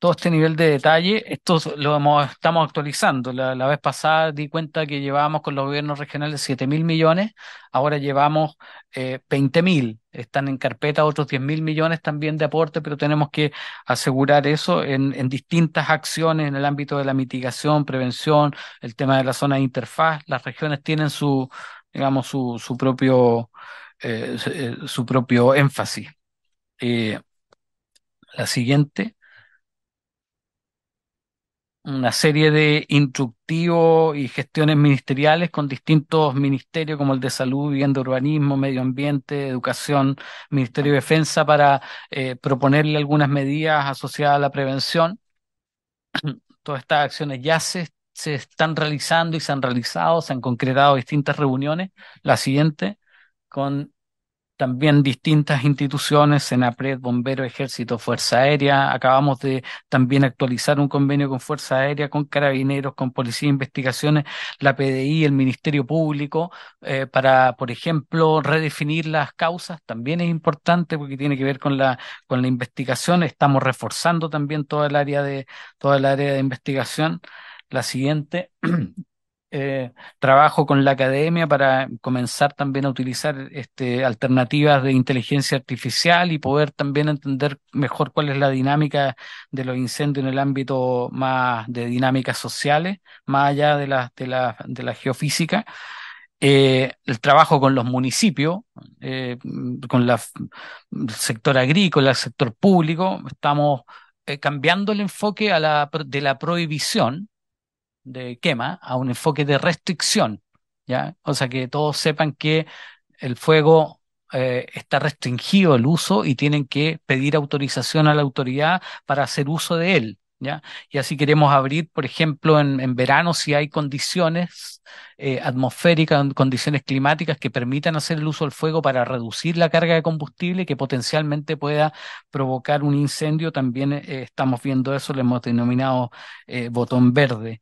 todo este nivel de detalle, esto lo estamos actualizando. La, vez pasada di cuenta que llevábamos con los gobiernos regionales 7.000 mil millones, ahora llevamos eh, mil. Están en carpeta otros 10.000 mil millones también de aporte, pero tenemos que asegurar eso en, distintas acciones en el ámbito de la mitigación, prevención, el tema de la zona de interfaz. Las regiones tienen su, digamos, su, su propio, eh, eh, su propio énfasis. Eh, la siguiente una serie de instructivos y gestiones ministeriales con distintos ministerios como el de salud, vivienda, urbanismo, medio ambiente, educación, Ministerio de Defensa para eh, proponerle algunas medidas asociadas a la prevención. Todas estas acciones ya se, se están realizando y se han realizado, se han concretado distintas reuniones. La siguiente con también distintas instituciones, Senapred, Bombero, Ejército, Fuerza Aérea. Acabamos de también actualizar un convenio con Fuerza Aérea, con Carabineros, con Policía de Investigaciones, la PDI, el Ministerio Público, eh, para, por ejemplo, redefinir las causas. También es importante porque tiene que ver con la, con la investigación. Estamos reforzando también toda el área de, toda el área de investigación. La siguiente. Eh, trabajo con la academia para comenzar también a utilizar este, alternativas de inteligencia artificial y poder también entender mejor cuál es la dinámica de los incendios en el ámbito más de dinámicas sociales, más allá de la, de la, de la geofísica. Eh, el trabajo con los municipios, eh, con el sector agrícola, el sector público, estamos cambiando el enfoque a de la prohibición de quema a un enfoque de restricción, ¿ya? O sea, que todos sepan que el fuego eh, está restringido el uso y tienen que pedir autorización a la autoridad para hacer uso de él, ¿ya? Y así queremos abrir, por ejemplo, en, en verano si hay condiciones eh, atmosféricas, condiciones climáticas que permitan hacer el uso del fuego para reducir la carga de combustible que potencialmente pueda provocar un incendio. También eh, estamos viendo eso, lo hemos denominado botón verde.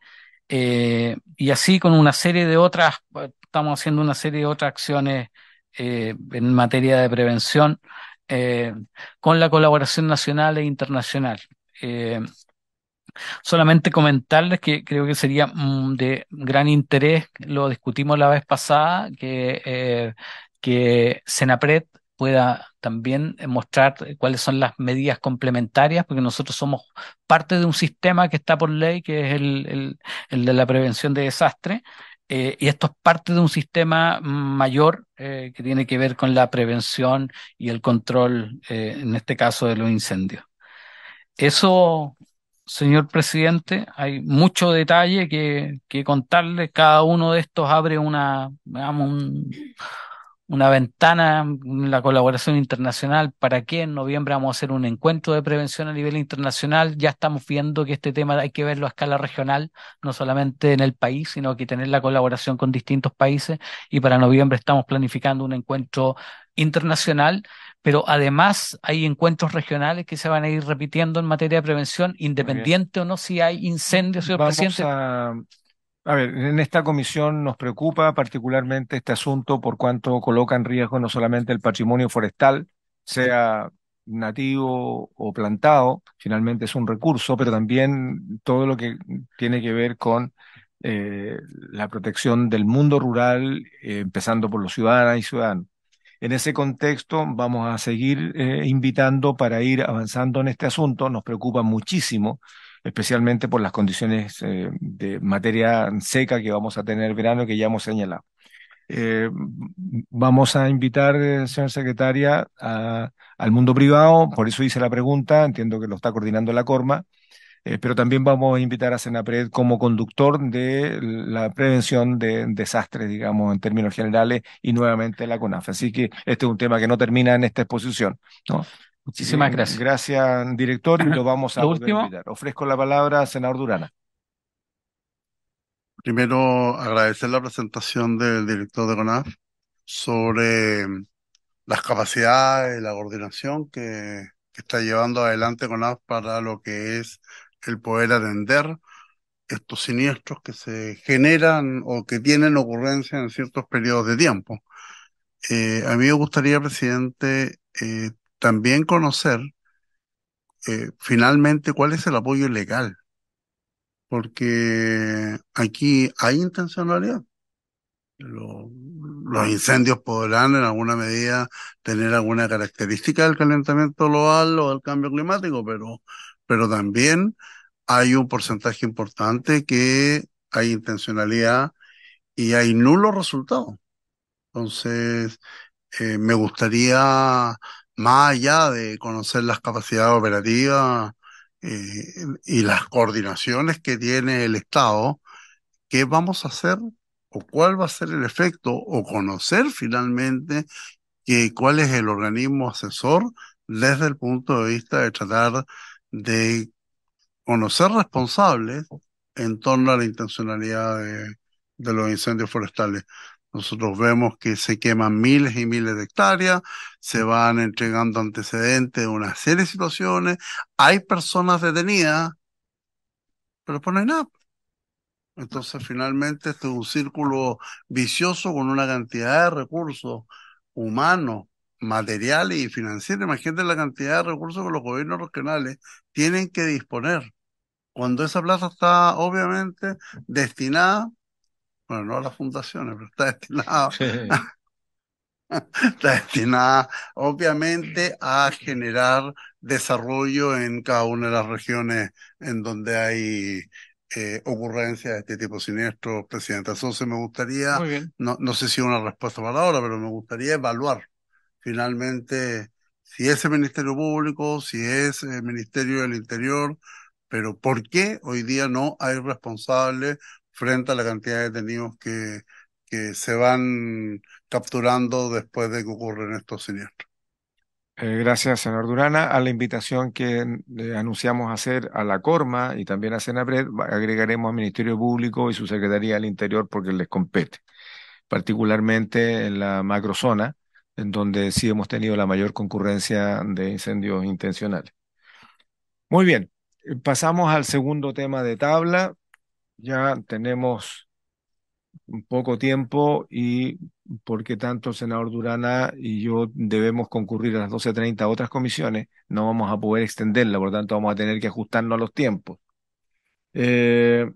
Eh, y así con una serie de otras, estamos haciendo una serie de otras acciones eh, en materia de prevención eh, con la colaboración nacional e internacional. solamente comentarles que creo que sería mm, de gran interés, lo discutimos la vez pasada, que, que Senapred pueda también mostrar cuáles son las medidas complementarias, porque nosotros somos parte de un sistema que está por ley, que es el, de la prevención de desastres, eh, y esto es parte de un sistema mayor eh, que tiene que ver con la prevención y el control, eh, en este caso, de los incendios. Eso, señor presidente, hay mucho detalle que, que contarle. Cada uno de estos abre una, digamos, un una ventana, la colaboración internacional. ¿Para qué? En noviembre vamos a hacer un encuentro de prevención a nivel internacional. Ya estamos viendo que este tema hay que verlo a escala regional, no solamente en el país, sino que tener la colaboración con distintos países. Y para noviembre estamos planificando un encuentro internacional, pero además hay encuentros regionales que se van a ir repitiendo en materia de prevención, independiente o no si hay incendios, señor Vamos a ver, en esta comisión nos preocupa particularmente este asunto por cuanto coloca en riesgo no solamente el patrimonio forestal, sea nativo o plantado, finalmente es un recurso, pero también todo lo que tiene que ver con eh, la protección del mundo rural, eh, empezando por los ciudadanas y ciudadanos. En ese contexto vamos a seguir eh, invitando para ir avanzando en este asunto. Nos preocupa muchísimo especialmente por las condiciones eh, de materia seca que vamos a tener el verano que ya hemos señalado. Eh, vamos a invitar, señor eh, señora secretaria, al mundo privado, por eso hice la pregunta, entiendo que lo está coordinando la Corma, pero también vamos a invitar a Senapred como conductor de la prevención de desastres, digamos, en términos generales, y nuevamente la CONAF. Así que este es un tema que no termina en esta exposición, ¿no? Muchísimas gracias. Gracias, director, y lo vamos a lo último. Ofrezco la palabra al senador Durana. Primero, agradecer la presentación del director de CONAF sobre mm, las capacidades y la coordinación que, está llevando adelante CONAF para lo que es el poder atender estos siniestros que se generan o que tienen ocurrencia en ciertos periodos de tiempo. Eh, a mí me gustaría, presidente, eh, también conocer eh, finalmente cuál es el apoyo legal, porque aquí hay intencionalidad. los incendios podrán en alguna medida tener alguna característica del calentamiento global o del cambio climático, pero, pero también hay un porcentaje importante que hay intencionalidad y hay nulos resultados. Entonces, eh, me gustaría más allá de conocer las capacidades operativas eh, y las coordinaciones que tiene el Estado, ¿qué vamos a hacer o cuál va a ser el efecto o conocer finalmente que, cuál es el organismo asesor desde el punto de vista de tratar de conocer responsables en torno a la intencionalidad de los incendios forestales. Nosotros vemos que se queman miles y miles de hectáreas, se van entregando antecedentes de una serie de situaciones, hay personas detenidas, pero pues no hay nada. Entonces, finalmente, este es un círculo vicioso con una cantidad de recursos humanos, materiales y financieros. Imagínate la cantidad de recursos que los gobiernos regionales tienen que disponer. Cuando esa plaza está, obviamente, destinada, bueno, no a las fundaciones, pero está destinada está destinada obviamente a generar desarrollo en cada una de las regiones en donde hay eh, ocurrencias de este tipo siniestro, Presidenta. Entonces me gustaría, no, no sé si una respuesta para ahora, pero me gustaría evaluar finalmente si es el Ministerio Público, si es el Ministerio del Interior, pero ¿por qué hoy día no hay responsables frente a la cantidad de detenidos que, que se van capturando después de que ocurren estos siniestros. Eh, gracias, señor Durana. A la invitación que eh, anunciamos hacer a la Corma y también a Senapred, agregaremos al Ministerio Público y su Secretaría del Interior porque les compete, particularmente en la macrozona, en donde sí hemos tenido la mayor concurrencia de incendios intencionales. Muy bien, pasamos al segundo tema de tabla. Ya tenemos un poco tiempo y porque tanto el senador Durana y yo debemos concurrir a las 12.30 a otras comisiones, no vamos a poder extenderla, por lo tanto vamos a tener que ajustarnos a los tiempos. Eh,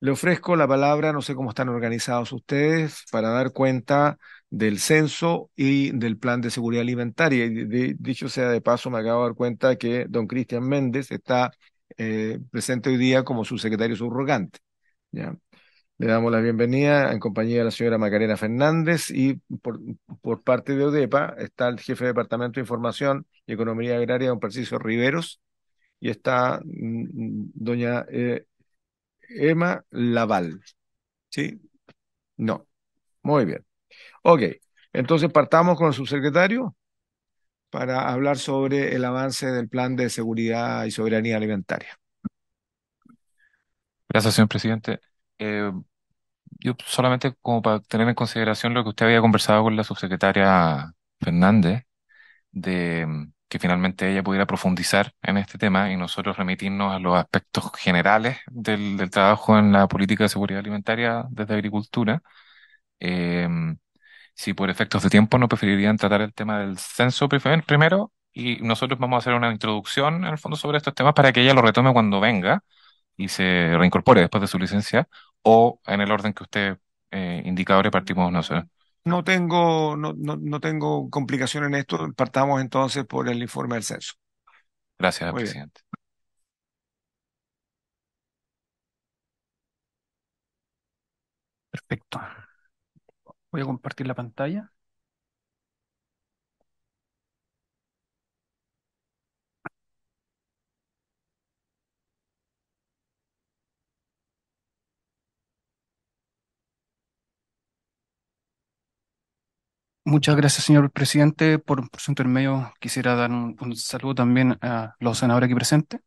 le ofrezco la palabra, no sé cómo están organizados ustedes, para dar cuenta del censo y del plan de seguridad alimentaria. Y dicho sea de paso, me acabo de dar cuenta que don Cristian Méndez está eh, presente hoy día como su secretario subrogante. ¿ya? Le damos la bienvenida en compañía de la señora Macarena Fernández y por, por parte de ODEPA está el jefe de Departamento de Información y Economía Agraria, don Percicio Riveros, y está mm, mm, doña eh, Emma Laval. ¿Sí? No. Muy bien. Ok. Entonces partamos con el subsecretario para hablar sobre el avance del plan de seguridad y soberanía alimentaria. Gracias, señor presidente. Eh, yo solamente como para tener en consideración lo que usted había conversado con la subsecretaria Fernández, de mm, que finalmente ella pudiera profundizar en este tema y nosotros remitirnos a los aspectos generales del, trabajo en la política de seguridad alimentaria desde agricultura. Eh, mm, si por efectos de tiempo no preferirían tratar el tema del censo primero y nosotros vamos a hacer una introducción en el fondo sobre estos temas para que ella lo retome cuando venga y se reincorpore después de su licencia o en el orden que usted eh, indicadores partimos nosotros. No tengo, no, no, tengo complicación en esto. Partamos entonces por el informe del censo. Gracias, presidente. Perfecto. Voy a compartir la pantalla. Muchas gracias, señor presidente. Por, por su medio, quisiera dar un, saludo también a los senadores aquí presentes.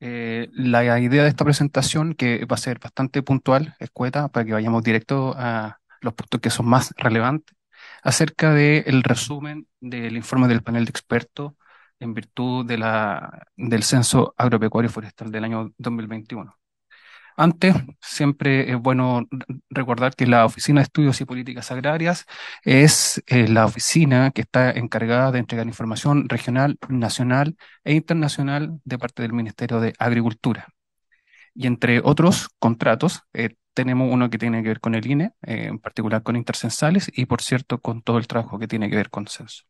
Eh, la idea de esta presentación, que va a ser bastante puntual, escueta, para que vayamos directo a los puntos que son más relevantes, acerca del resumen del informe del panel de expertos en virtud de la, del Censo Agropecuario Forestal del año 2021. Antes, siempre es bueno recordar que la Oficina de Estudios y Políticas Agrarias es eh, la oficina que está encargada de entregar información regional, nacional e internacional de parte del Ministerio de Agricultura. Y entre otros contratos, eh, tenemos uno que tiene que ver con el INE, eh, en particular con Intercensales y, por cierto, con todo el trabajo que tiene que ver con Censo.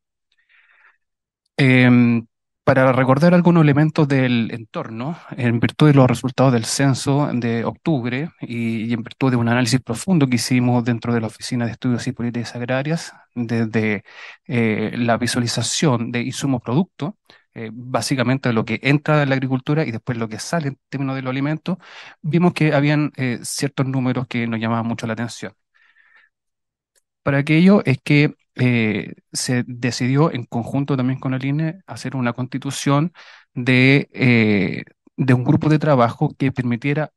Em, para recordar algunos elementos del entorno, en virtud de los resultados del censo de octubre y, en virtud de un análisis profundo que hicimos dentro de la Oficina de Estudios y Políticas Agrarias, desde eh, la visualización de insumos producto, eh, básicamente lo que entra en la agricultura y después lo que sale en términos de los alimentos, vimos que habían eh, ciertos números que nos llamaban mucho la atención. Para aquello es que eh, se decidió en conjunto también con el INE hacer una constitución eh, de, un grupo de trabajo que permitiera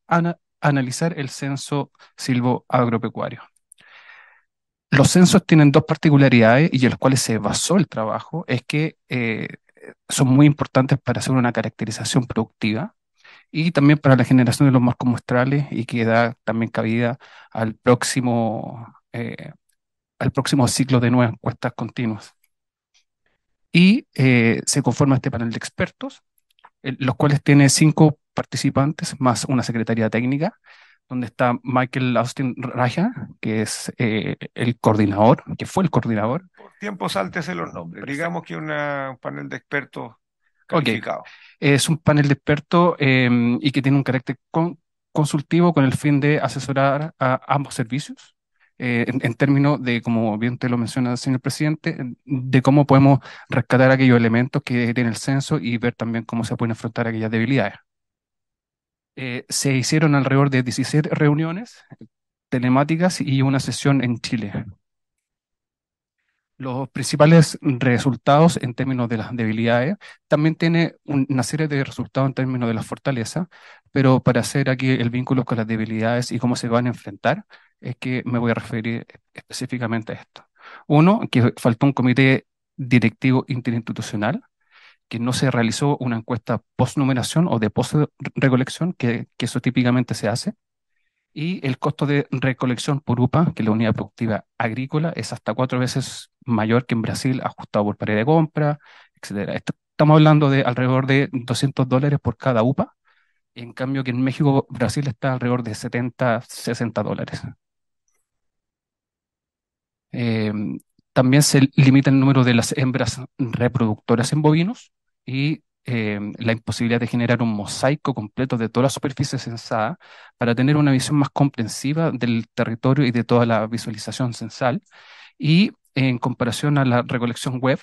analizar el censo agropecuario. Los censos tienen dos particularidades y en las cuales se basó el trabajo, es que eh, son muy importantes para hacer una caracterización productiva y también para la generación de los marcos muestrales y que da también cabida al próximo al próximo ciclo de nuevas encuestas continuas. Y eh, se conforma este panel de expertos, los cuales tiene cinco participantes más una secretaría técnica, donde está Michael Austin Raja, que es eh, el coordinador, que fue el coordinador. Por tiempo sáltese los nombres. Digamos que una, un panel de expertos calificado. Es un panel de expertos em, y que tiene un carácter consultivo con el fin de asesorar a ambos servicios eh, en, términos de, como bien te lo menciona el señor presidente, de cómo podemos rescatar aquellos elementos que tiene el censo y ver también cómo se pueden afrontar aquellas debilidades. Eh, se hicieron alrededor de 17 reuniones telemáticas y una sesión en Chile. Los principales resultados en términos de las debilidades, también tiene una serie de resultados en términos de las fortalezas, pero para hacer aquí el vínculo con las debilidades y cómo se van a enfrentar, es que me voy a referir específicamente a esto. Uno, que faltó un comité directivo interinstitucional, que no se realizó una encuesta post-numeración o de post-recolección, que, que, eso típicamente se hace. Y el costo de recolección por UPA, que es la unidad productiva agrícola, es hasta cuatro veces mayor que en Brasil, ajustado por pared de compra, etc. Estamos hablando de alrededor de 200 dólares por cada UPA. En cambio, que en México, Brasil está alrededor de 70, 60 dólares. Eh, también se limita el número de las hembras reproductoras en bovinos y eh, la imposibilidad de generar un mosaico completo de toda la superficie censada para tener una visión más comprensiva del territorio y de toda la visualización censal. Y en comparación a la recolección web,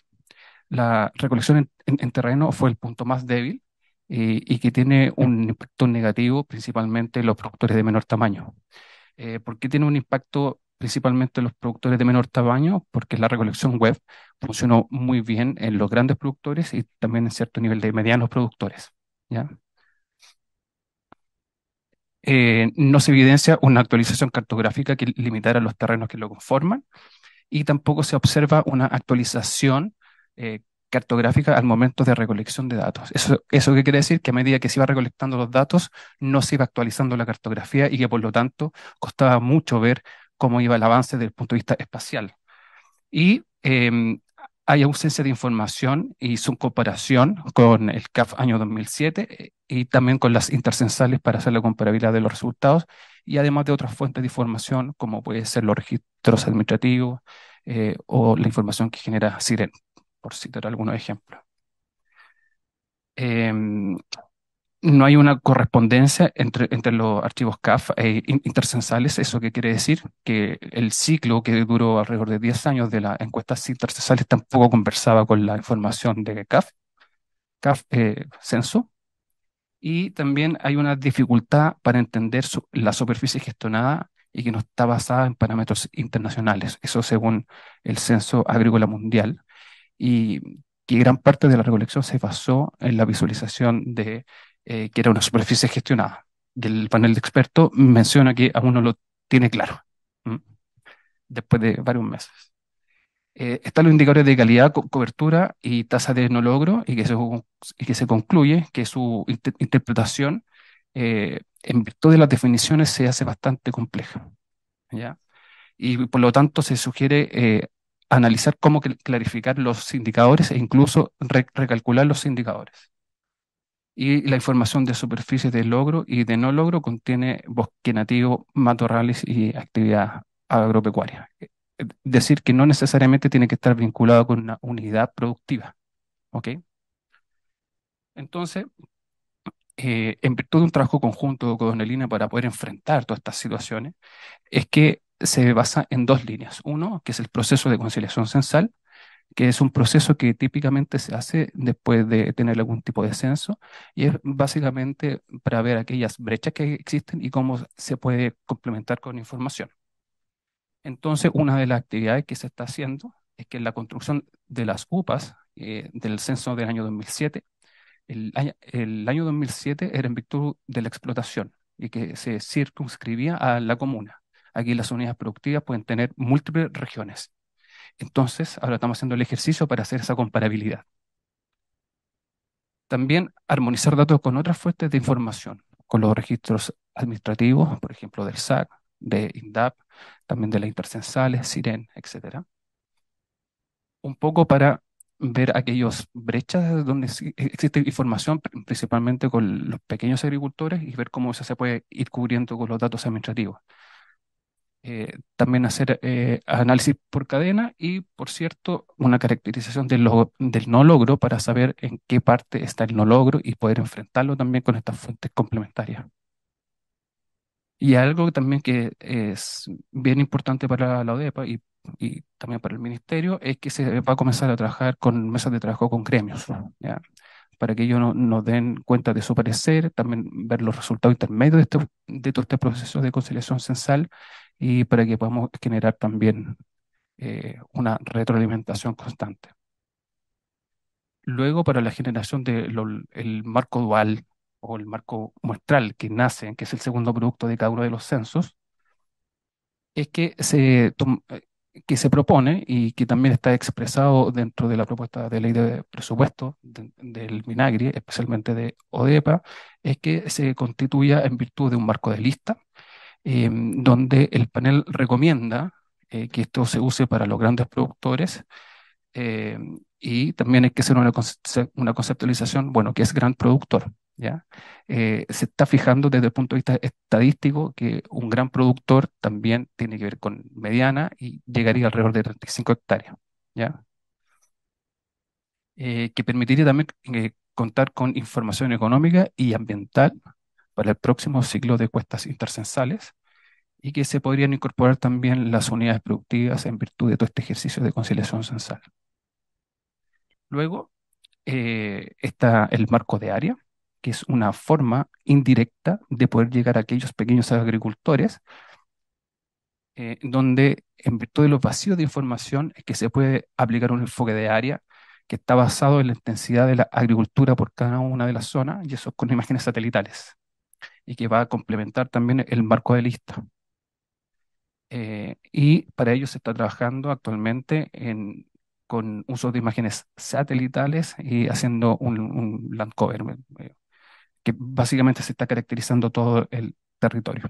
la recolección en, terreno fue el punto más débil y, que tiene un impacto negativo principalmente en los productores de menor tamaño. Eh, ¿por qué tiene un impacto principalmente los productores de menor tamaño, porque la recolección web funcionó muy bien en los grandes productores y también en cierto nivel de medianos productores. Eh, no se evidencia una actualización cartográfica que limitara los terrenos que lo conforman y tampoco se observa una actualización eh, cartográfica al momento de recolección de datos. Eso, qué quiere decir que a medida que se iba recolectando los datos, no se iba actualizando la cartografía y que por lo tanto costaba mucho ver cómo iba el avance desde el punto de vista espacial. Y em, hay ausencia de información y su comparación con el CAF año 2007 eh, y también con las intercensales para hacer la comparabilidad de los resultados y además de otras fuentes de información como puede ser los registros administrativos eh, o la información que genera Siren, por citar algunos ejemplos. Em, no hay una correspondencia entre, entre los archivos CAF e intercensales. Eso que quiere decir que el ciclo que duró alrededor de 10 años de las encuestas intercensales tampoco conversaba con la información de CAF, CAF eh, censo. Y también hay una dificultad para entender la superficie gestionada y que no está basada en parámetros internacionales. Eso según el Censo Agrícola Mundial. Y que gran parte de la recolección se basó en la visualización de eh, que era una superficie gestionada. Y el panel de expertos menciona que aún no lo tiene claro, después de varios meses. Eh, están los indicadores de calidad, cobertura y tasa de no logro, y que se, que se concluye que su interpretación, eh, en virtud de las definiciones, se hace bastante compleja. Y por lo tanto, se sugiere analizar cómo clarificar los indicadores e incluso recalcular los indicadores y la información de superficies de logro y de no logro contiene bosque nativo, matorrales y actividad agropecuaria. Es eh, eh, decir, que no necesariamente tiene que estar vinculado con una unidad productiva. ¿Ok? Entonces, eh, en virtud de un trabajo conjunto con Elina para poder enfrentar todas estas situaciones, es que se basa en dos líneas. Uno, que es el proceso de conciliación censal, que es un proceso que típicamente se hace después de tener algún tipo de censo y es básicamente para ver aquellas brechas que existen y cómo se puede complementar con información. Entonces, una de las actividades que se está haciendo es que en la construcción de las UPAs eh, del censo del año 2007, el año 2007 era en virtud de la explotación y que se circunscribía a la comuna. Aquí las unidades productivas pueden tener múltiples regiones. Entonces, ahora estamos haciendo el ejercicio para hacer esa comparabilidad. También armonizar datos con otras fuentes de información, con los registros administrativos, por ejemplo, del SAC, de INDAP, también de las intercensales, SIREN, etc. Un poco para ver aquellas brechas donde existe información, principalmente con los pequeños agricultores, y ver cómo eso se puede ir cubriendo con los datos administrativos. Eh, también hacer eh, análisis por cadena y, por cierto, una caracterización del, del no logro para saber en qué parte está el no logro y poder enfrentarlo también con estas fuentes complementarias. Y algo también que es bien importante para la ODEPA y, y también para el Ministerio es que se va a comenzar a trabajar con mesas de trabajo con gremios, ¿ya? para que ellos no, nos den cuenta de su parecer, también ver los resultados intermedios de, de todo este proceso de conciliación censal y para que podamos generar también eh, una retroalimentación constante. Luego, para la generación del el marco dual o el marco muestral que nace, que es el segundo producto de cada uno de los censos, es que se, que se propone y que también está expresado dentro de la propuesta de ley de presupuesto del Minagri, especialmente de ODEPA, es que se constituya en virtud de un marco de lista Em, donde el panel recomienda eh, que esto se use para los grandes productores em, y también hay que hacer una, conceptualización, bueno, que es gran productor. ¿ya? Eh, se está fijando desde el punto de vista estadístico que un gran productor también tiene que ver con mediana y llegaría alrededor de 35 hectáreas. ¿ya? Eh, que permitiría también contar con información económica y ambiental para el próximo ciclo de cuestas intercensales y que se podrían incorporar también las unidades productivas en virtud de todo este ejercicio de conciliación censal. Luego eh, está el marco de área, que es una forma indirecta de poder llegar a aquellos pequeños agricultores, eh, donde en virtud de los vacíos de información es que se puede aplicar un enfoque de área que está basado en la intensidad de la agricultura por cada una de las zonas, y eso con imágenes satelitales y que va a complementar también el marco de lista. Eh, y para ello se está trabajando actualmente con uso de imágenes satelitales y haciendo un, land cover, eh, que básicamente se está caracterizando todo el territorio.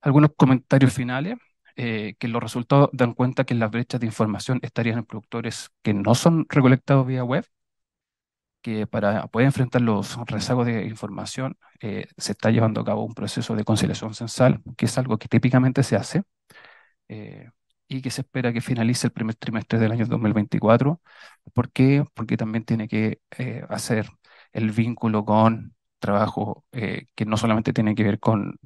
Algunos comentarios finales, eh, que los resultados dan cuenta que las brechas de información estarían en productores que no son recolectados vía web que para poder enfrentar los rezagos de información eh, se está llevando a cabo un proceso de conciliación censal, que es algo que típicamente se hace eh, y que se espera que finalice el primer trimestre del año 2024. ¿Por qué? Porque también tiene que eh, hacer el vínculo con trabajo que no solamente tiene que ver con,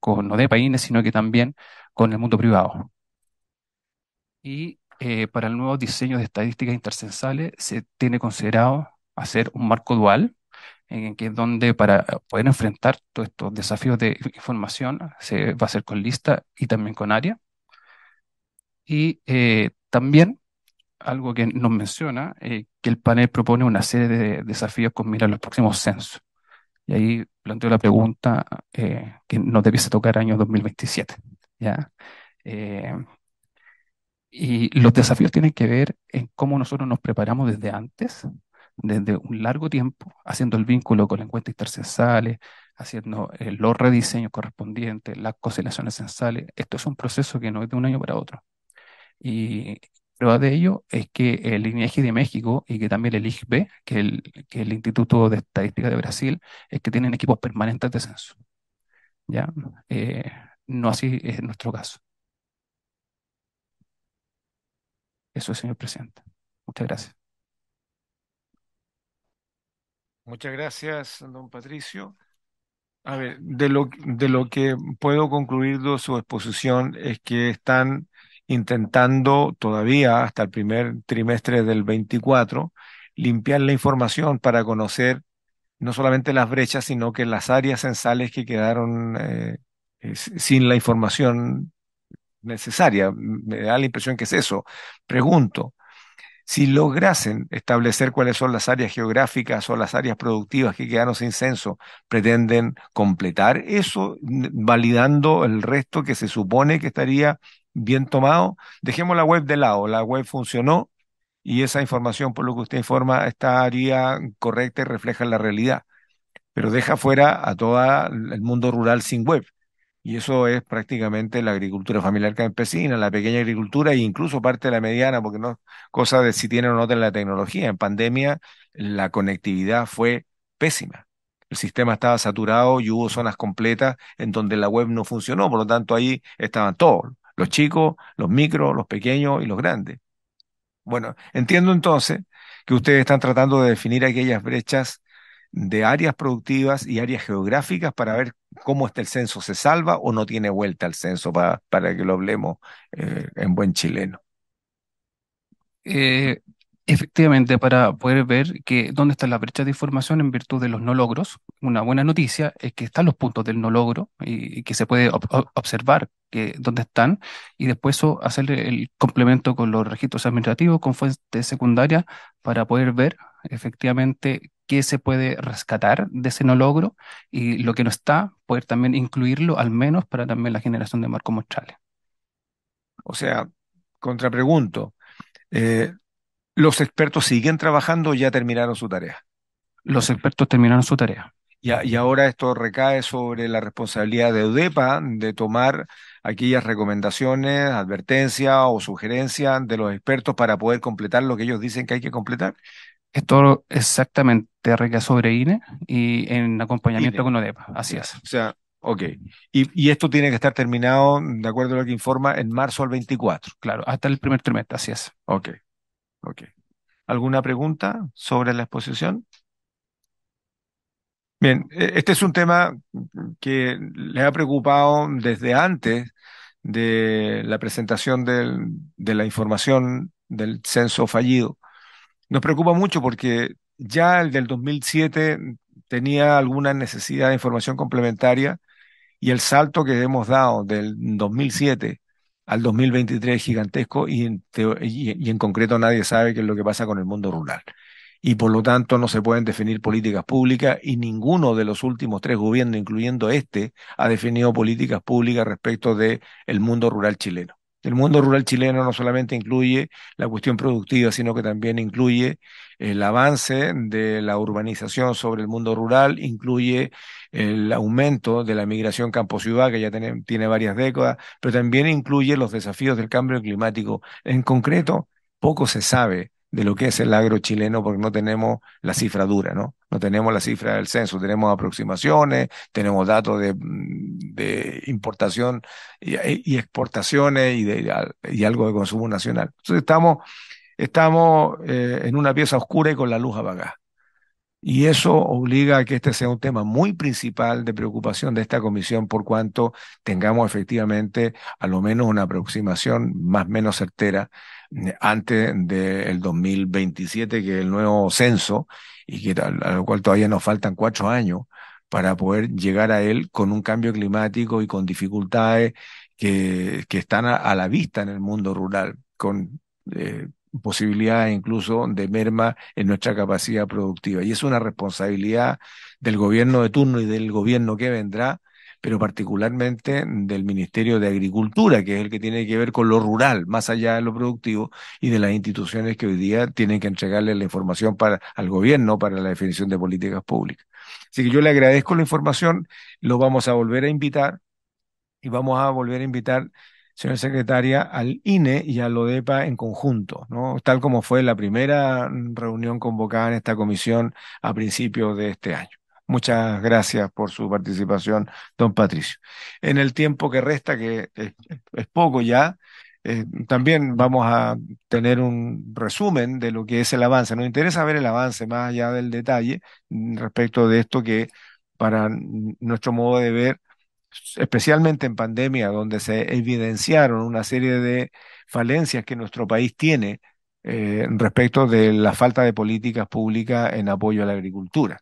con de Países sino que también con el mundo privado. Y para el nuevo diseño de estadísticas intercensales se tiene considerado hacer un marco dual, ...en que es donde para poder enfrentar todos estos desafíos de información se va a hacer con lista y también con área. Y eh, también algo que nos menciona, eh, que el panel propone una serie de desafíos con mira los próximos censos. Y ahí planteo la pregunta eh, que nos debiese tocar año 2027. ¿ya? y los desafíos tienen que ver en cómo nosotros nos preparamos desde antes desde un largo tiempo haciendo el vínculo con las encuestas intercensales, haciendo eh, los rediseños correspondientes, las conciliaciones censales. Esto es un proceso que no es de un año para otro. Y prueba de ello es que el INEGI e de México y que también el IGB, que, el, el Instituto de Estadística de Brasil, es que tienen equipos permanentes de censo. ¿Ya? Eh, no así es nuestro caso. Eso, es señor presidente. Muchas gracias. Muchas gracias, don Patricio. A ver, de lo, de lo que puedo concluir de su exposición es que están intentando todavía hasta el primer trimestre del 24 limpiar la información para conocer no solamente las brechas, sino que las áreas censales que quedaron eh, eh, sin la información necesaria. Me da la impresión que es eso. Pregunto, si lograsen establecer cuáles son las áreas geográficas o las áreas productivas que quedaron sin censo, pretenden completar eso validando el resto que se supone que estaría bien tomado. Dejemos la web de lado, la web funcionó y esa información, por lo que usted informa, estaría correcta y refleja la realidad, pero deja fuera a todo el mundo rural sin web y eso es prácticamente la agricultura familiar campesina, la pequeña agricultura e incluso parte de la mediana, porque no es cosa de si tienen o no tienen la tecnología. En pandemia la conectividad fue pésima. El sistema estaba saturado y hubo zonas completas en donde la web no funcionó, por lo tanto ahí estaban todos, los chicos, los micros, los pequeños y los grandes. Bueno, entiendo entonces que ustedes están tratando de definir aquellas brechas de áreas productivas y áreas geográficas para ver cómo está el censo, se salva o no tiene vuelta al censo, para, que lo hablemos eh, en buen chileno. Eh, efectivamente, para poder ver que dónde está la brecha de información en virtud de los no logros, una buena noticia es que están los puntos del no logro y, que se puede observar que, dónde están y después hacerle hacer el complemento con los registros administrativos, con fuentes secundarias, para poder ver efectivamente qué se puede rescatar de ese no logro y lo que no está, poder también incluirlo al menos para también la generación de Marco Mostrales. O sea, contrapregunto, eh, ¿los expertos siguen trabajando o ya terminaron su tarea? Los expertos terminaron su tarea. Y, y, ahora esto recae sobre la responsabilidad de UDEPA de tomar aquellas recomendaciones, advertencias o sugerencias de los expertos para poder completar lo que ellos dicen que hay que completar. Esto exactamente arregla sobre INE y en acompañamiento e. con ODEPA, así es. O sea, ok. Y, esto tiene que estar terminado, de acuerdo a lo que informa, en marzo al 24. Claro, hasta el primer trimestre, así es. Ok, ok. ¿Alguna pregunta sobre la exposición? Bien, e, este es un tema que le ha preocupado desde antes de la presentación del, de la información del censo fallido nos preocupa mucho porque ya el del 2007 tenía alguna necesidad de información complementaria y el salto que hemos dado del 2007 al 2023 es gigantesco y en, concreto nadie sabe qué es lo que pasa con el mundo rural. Y por lo tanto no se pueden definir políticas públicas y ninguno de los últimos tres gobiernos, incluyendo este, ha definido políticas públicas respecto del el mundo rural chileno. El mundo rural chileno no solamente incluye la cuestión productiva, sino que también incluye el avance de la urbanización sobre el mundo rural, incluye el aumento de la migración campo-ciudad, que ya tiene, tiene varias décadas, pero también incluye los desafíos del cambio climático. En concreto, poco se sabe de lo que es el agro chileno porque no tenemos la cifra dura, ¿no? No tenemos la cifra del censo, tenemos aproximaciones, tenemos datos de, mm, de importación e, y, exportaciones y, de, y algo de consumo nacional. Entonces estamos, estamos eh, en una pieza oscura y con la luz apagada. Y eso obliga a que este sea un tema muy principal de preocupación de esta comisión por cuanto tengamos efectivamente a lo menos una aproximación más o menos certera antes del 2027, que es el nuevo censo, y que a lo cual todavía nos faltan cuatro años para poder llegar a él con un cambio climático y con dificultades que, que están a, la vista en el mundo rural, con eh, posibilidades incluso de merma en nuestra capacidad productiva. Y es una responsabilidad del gobierno de turno y del gobierno que vendrá pero particularmente del Ministerio de Agricultura, que es el que tiene que ver con lo rural, más allá de lo productivo, y de las instituciones que hoy día tienen que entregarle la información para, al gobierno para la definición de políticas públicas. Así que yo le agradezco la información, lo vamos a volver a invitar y vamos a volver a invitar señora secretaria, al INE y al ODEPA en conjunto, ¿no? Tal como fue la primera mm, reunión convocada en esta comisión a principios de este año. Muchas gracias por su participación, don Patricio. En el tiempo que resta, que es, poco ya, eh, también vamos a tener un resumen de lo que es el avance. Nos interesa ver el avance más allá del detalle mm, respecto de esto que para nuestro modo de ver, especialmente en pandemia, donde se evidenciaron una serie de falencias que nuestro país tiene eh, respecto de la falta de políticas públicas en apoyo a la agricultura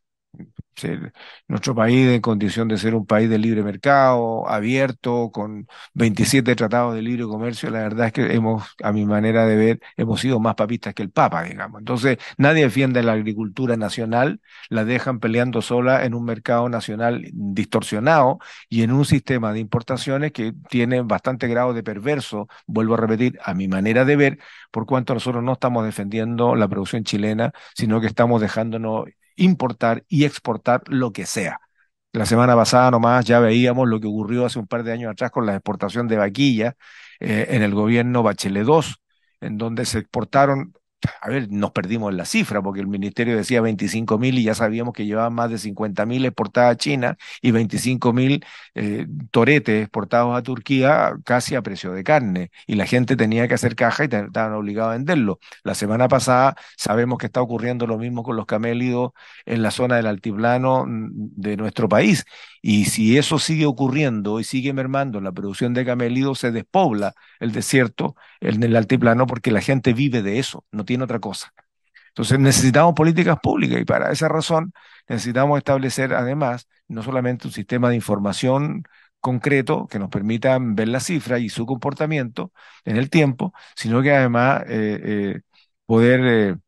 nuestro país en condición de ser un país de libre mercado, abierto, con 27 tratados de libre comercio, la verdad es que hemos, a mi manera de ver, hemos sido más papistas que el Papa, digamos. Entonces, nadie defiende la agricultura nacional, la dejan peleando sola en un mercado nacional distorsionado y en un sistema de importaciones que tiene bastante grado de perverso, vuelvo a repetir, a mi manera de ver, por cuanto nosotros no estamos defendiendo la producción chilena, sino que estamos dejándonos importar y exportar lo que sea. La semana pasada nomás ya veíamos lo que ocurrió hace un par de años atrás con la exportación de vaquilla eh, en el gobierno Bachelet II, en donde se exportaron a ver, nos perdimos la cifra porque el ministerio decía 25 mil y ya sabíamos que llevaban más de 50 mil exportadas a China y 25 mil eh, toretes exportados a Turquía casi a precio de carne. Y la gente tenía que hacer caja y estaban obligados a venderlo. La semana pasada sabemos que está ocurriendo lo mismo con los camélidos en la zona del altiplano mm, de nuestro país. Y si eso sigue ocurriendo y sigue mermando la producción de camélidos, se despobla el desierto, en el altiplano, porque la gente vive de eso, no tiene otra cosa. Entonces necesitamos políticas públicas y para esa razón necesitamos establecer además no solamente un sistema de información concreto que nos permita ver la cifra y su comportamiento en el tiempo, sino que además eh, eh, poder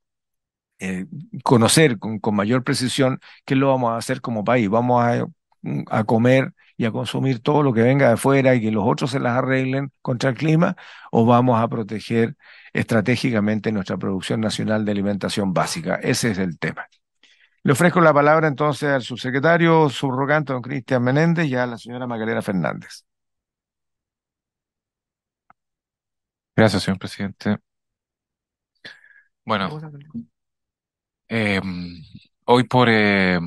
eh, conocer con, mayor precisión qué lo vamos a hacer como país. Vamos a Mm, a comer y a consumir todo lo que venga de fuera y que los otros se las arreglen contra el clima, o vamos a proteger estratégicamente nuestra producción nacional de alimentación básica. Ese es el tema. Le ofrezco la palabra entonces al subsecretario subrogante, don Cristian Menéndez, y a la señora Magdalena Fernández. Gracias, señor presidente. Bueno, eh, hoy por eh,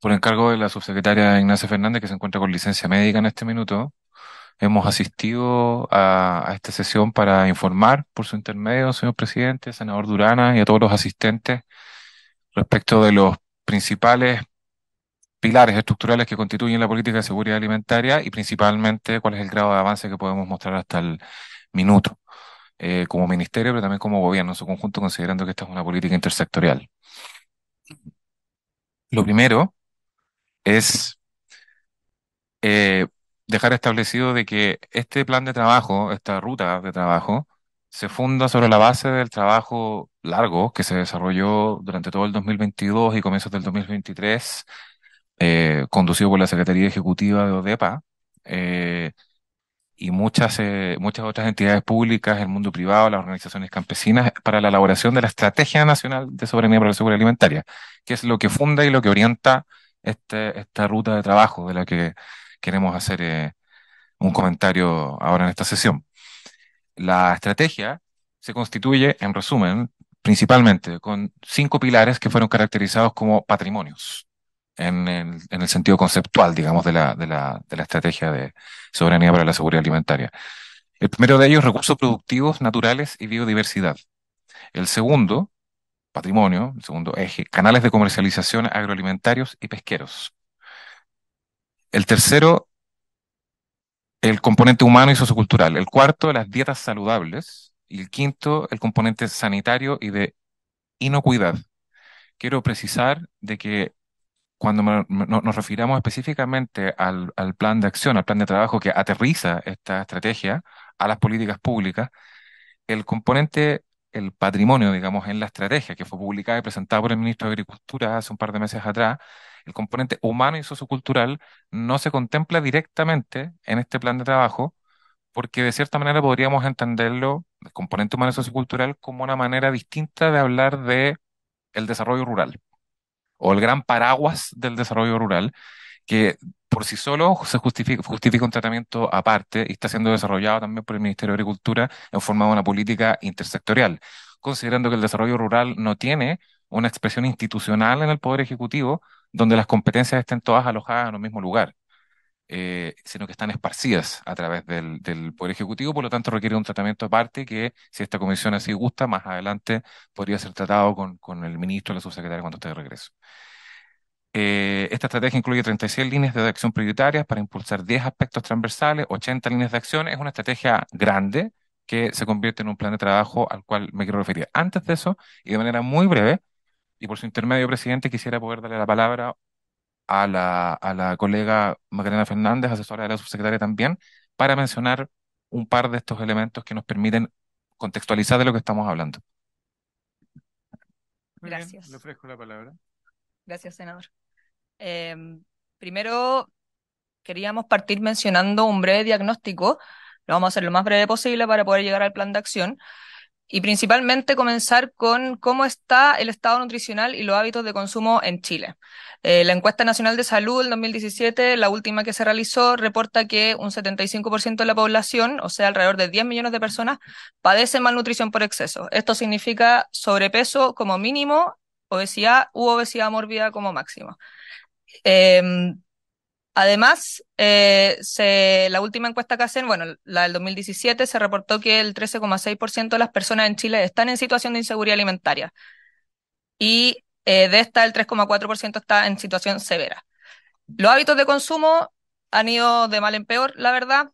por encargo de la subsecretaria Ignacia Fernández, que se encuentra con licencia médica en este minuto, hemos asistido a, esta sesión para informar por su intermedio, señor presidente, senador Durana y a todos los asistentes respecto de los principales pilares estructurales que constituyen la política de seguridad alimentaria y principalmente cuál es el grado de avance que podemos mostrar hasta el minuto. Eh, como ministerio, pero también como gobierno en su conjunto, considerando que esta es una política intersectorial. Lo primero es eh, dejar establecido de que este plan de trabajo, esta ruta de trabajo, se funda sobre la base del trabajo largo que se desarrolló durante todo el 2022 y comienzos del 2023, eh, conducido por la Secretaría Ejecutiva de ODEPA eh, y muchas, eh, muchas otras entidades públicas, el mundo privado, las organizaciones campesinas, para la elaboración de la Estrategia Nacional de Soberanía para la Seguridad Alimentaria, que es lo que funda y lo que orienta este, esta ruta de trabajo de la que queremos hacer eh, un comentario ahora en esta sesión. La estrategia se constituye, en resumen, principalmente con cinco pilares que fueron caracterizados como patrimonios en el, en el sentido conceptual, digamos, de la, de la, de la estrategia de soberanía para la seguridad alimentaria. El primero de ellos, recursos productivos, naturales y biodiversidad. El segundo, patrimonio, el segundo eje, canales de comercialización agroalimentarios y pesqueros. El tercero, el componente humano y sociocultural. El cuarto, las dietas saludables. Y el quinto, el componente sanitario y de inocuidad. Quiero precisar de que cuando nos refiramos específicamente al, al plan de acción, al plan de trabajo que aterriza esta estrategia a las políticas públicas, el componente el patrimonio, digamos, en la estrategia que fue publicada y presentada por el ministro de Agricultura hace un par de meses atrás, el componente humano y sociocultural no se contempla directamente en este plan de trabajo, porque de cierta manera podríamos entenderlo, el componente humano y sociocultural, como una manera distinta de hablar de el desarrollo rural o el gran paraguas del desarrollo rural, que por sí solo se justifica, un tratamiento aparte y está siendo desarrollado también por el Ministerio de Agricultura en forma de una política intersectorial, considerando que el desarrollo rural no tiene una expresión institucional en el Poder Ejecutivo donde las competencias estén todas alojadas en un mismo lugar. Eh, sino que están esparcidas a través del, Poder Ejecutivo, por lo tanto requiere un tratamiento aparte que, si esta comisión así gusta, más adelante podría ser tratado con, el ministro o la subsecretaria cuando esté de regreso. Eh, esta estrategia incluye 36 líneas de acción prioritarias para impulsar 10 aspectos transversales, 80 líneas de acción. Es una estrategia grande que se convierte en un plan de trabajo al cual me quiero referir. Antes de eso, y de manera muy breve, y por su intermedio, presidente, quisiera poder darle la palabra a la, a la colega Magdalena Fernández, asesora de la subsecretaria también, para mencionar un par de estos elementos que nos permiten contextualizar de lo que estamos hablando. Gracias. le ofrezco la palabra. Gracias, senador. Em, primero, queríamos partir mencionando un breve diagnóstico. Lo vamos a hacer lo más breve posible para poder llegar al plan de acción. Y principalmente comenzar con cómo está el estado nutricional y los hábitos de consumo en Chile. Eh, la encuesta nacional de salud del 2017, la última que se realizó, reporta que un 75% de la población, o sea, alrededor de 10 millones de personas, padece malnutrición por exceso. Esto significa sobrepeso como mínimo, obesidad u obesidad mórbida como máximo. Em, además, eh, se, la última encuesta que hacen, bueno, la del 2017, se reportó que el 13,6% de las personas en Chile están en situación de inseguridad alimentaria y eh, de esta el 3,4% está en situación severa. Los hábitos de consumo han ido de mal en peor, la verdad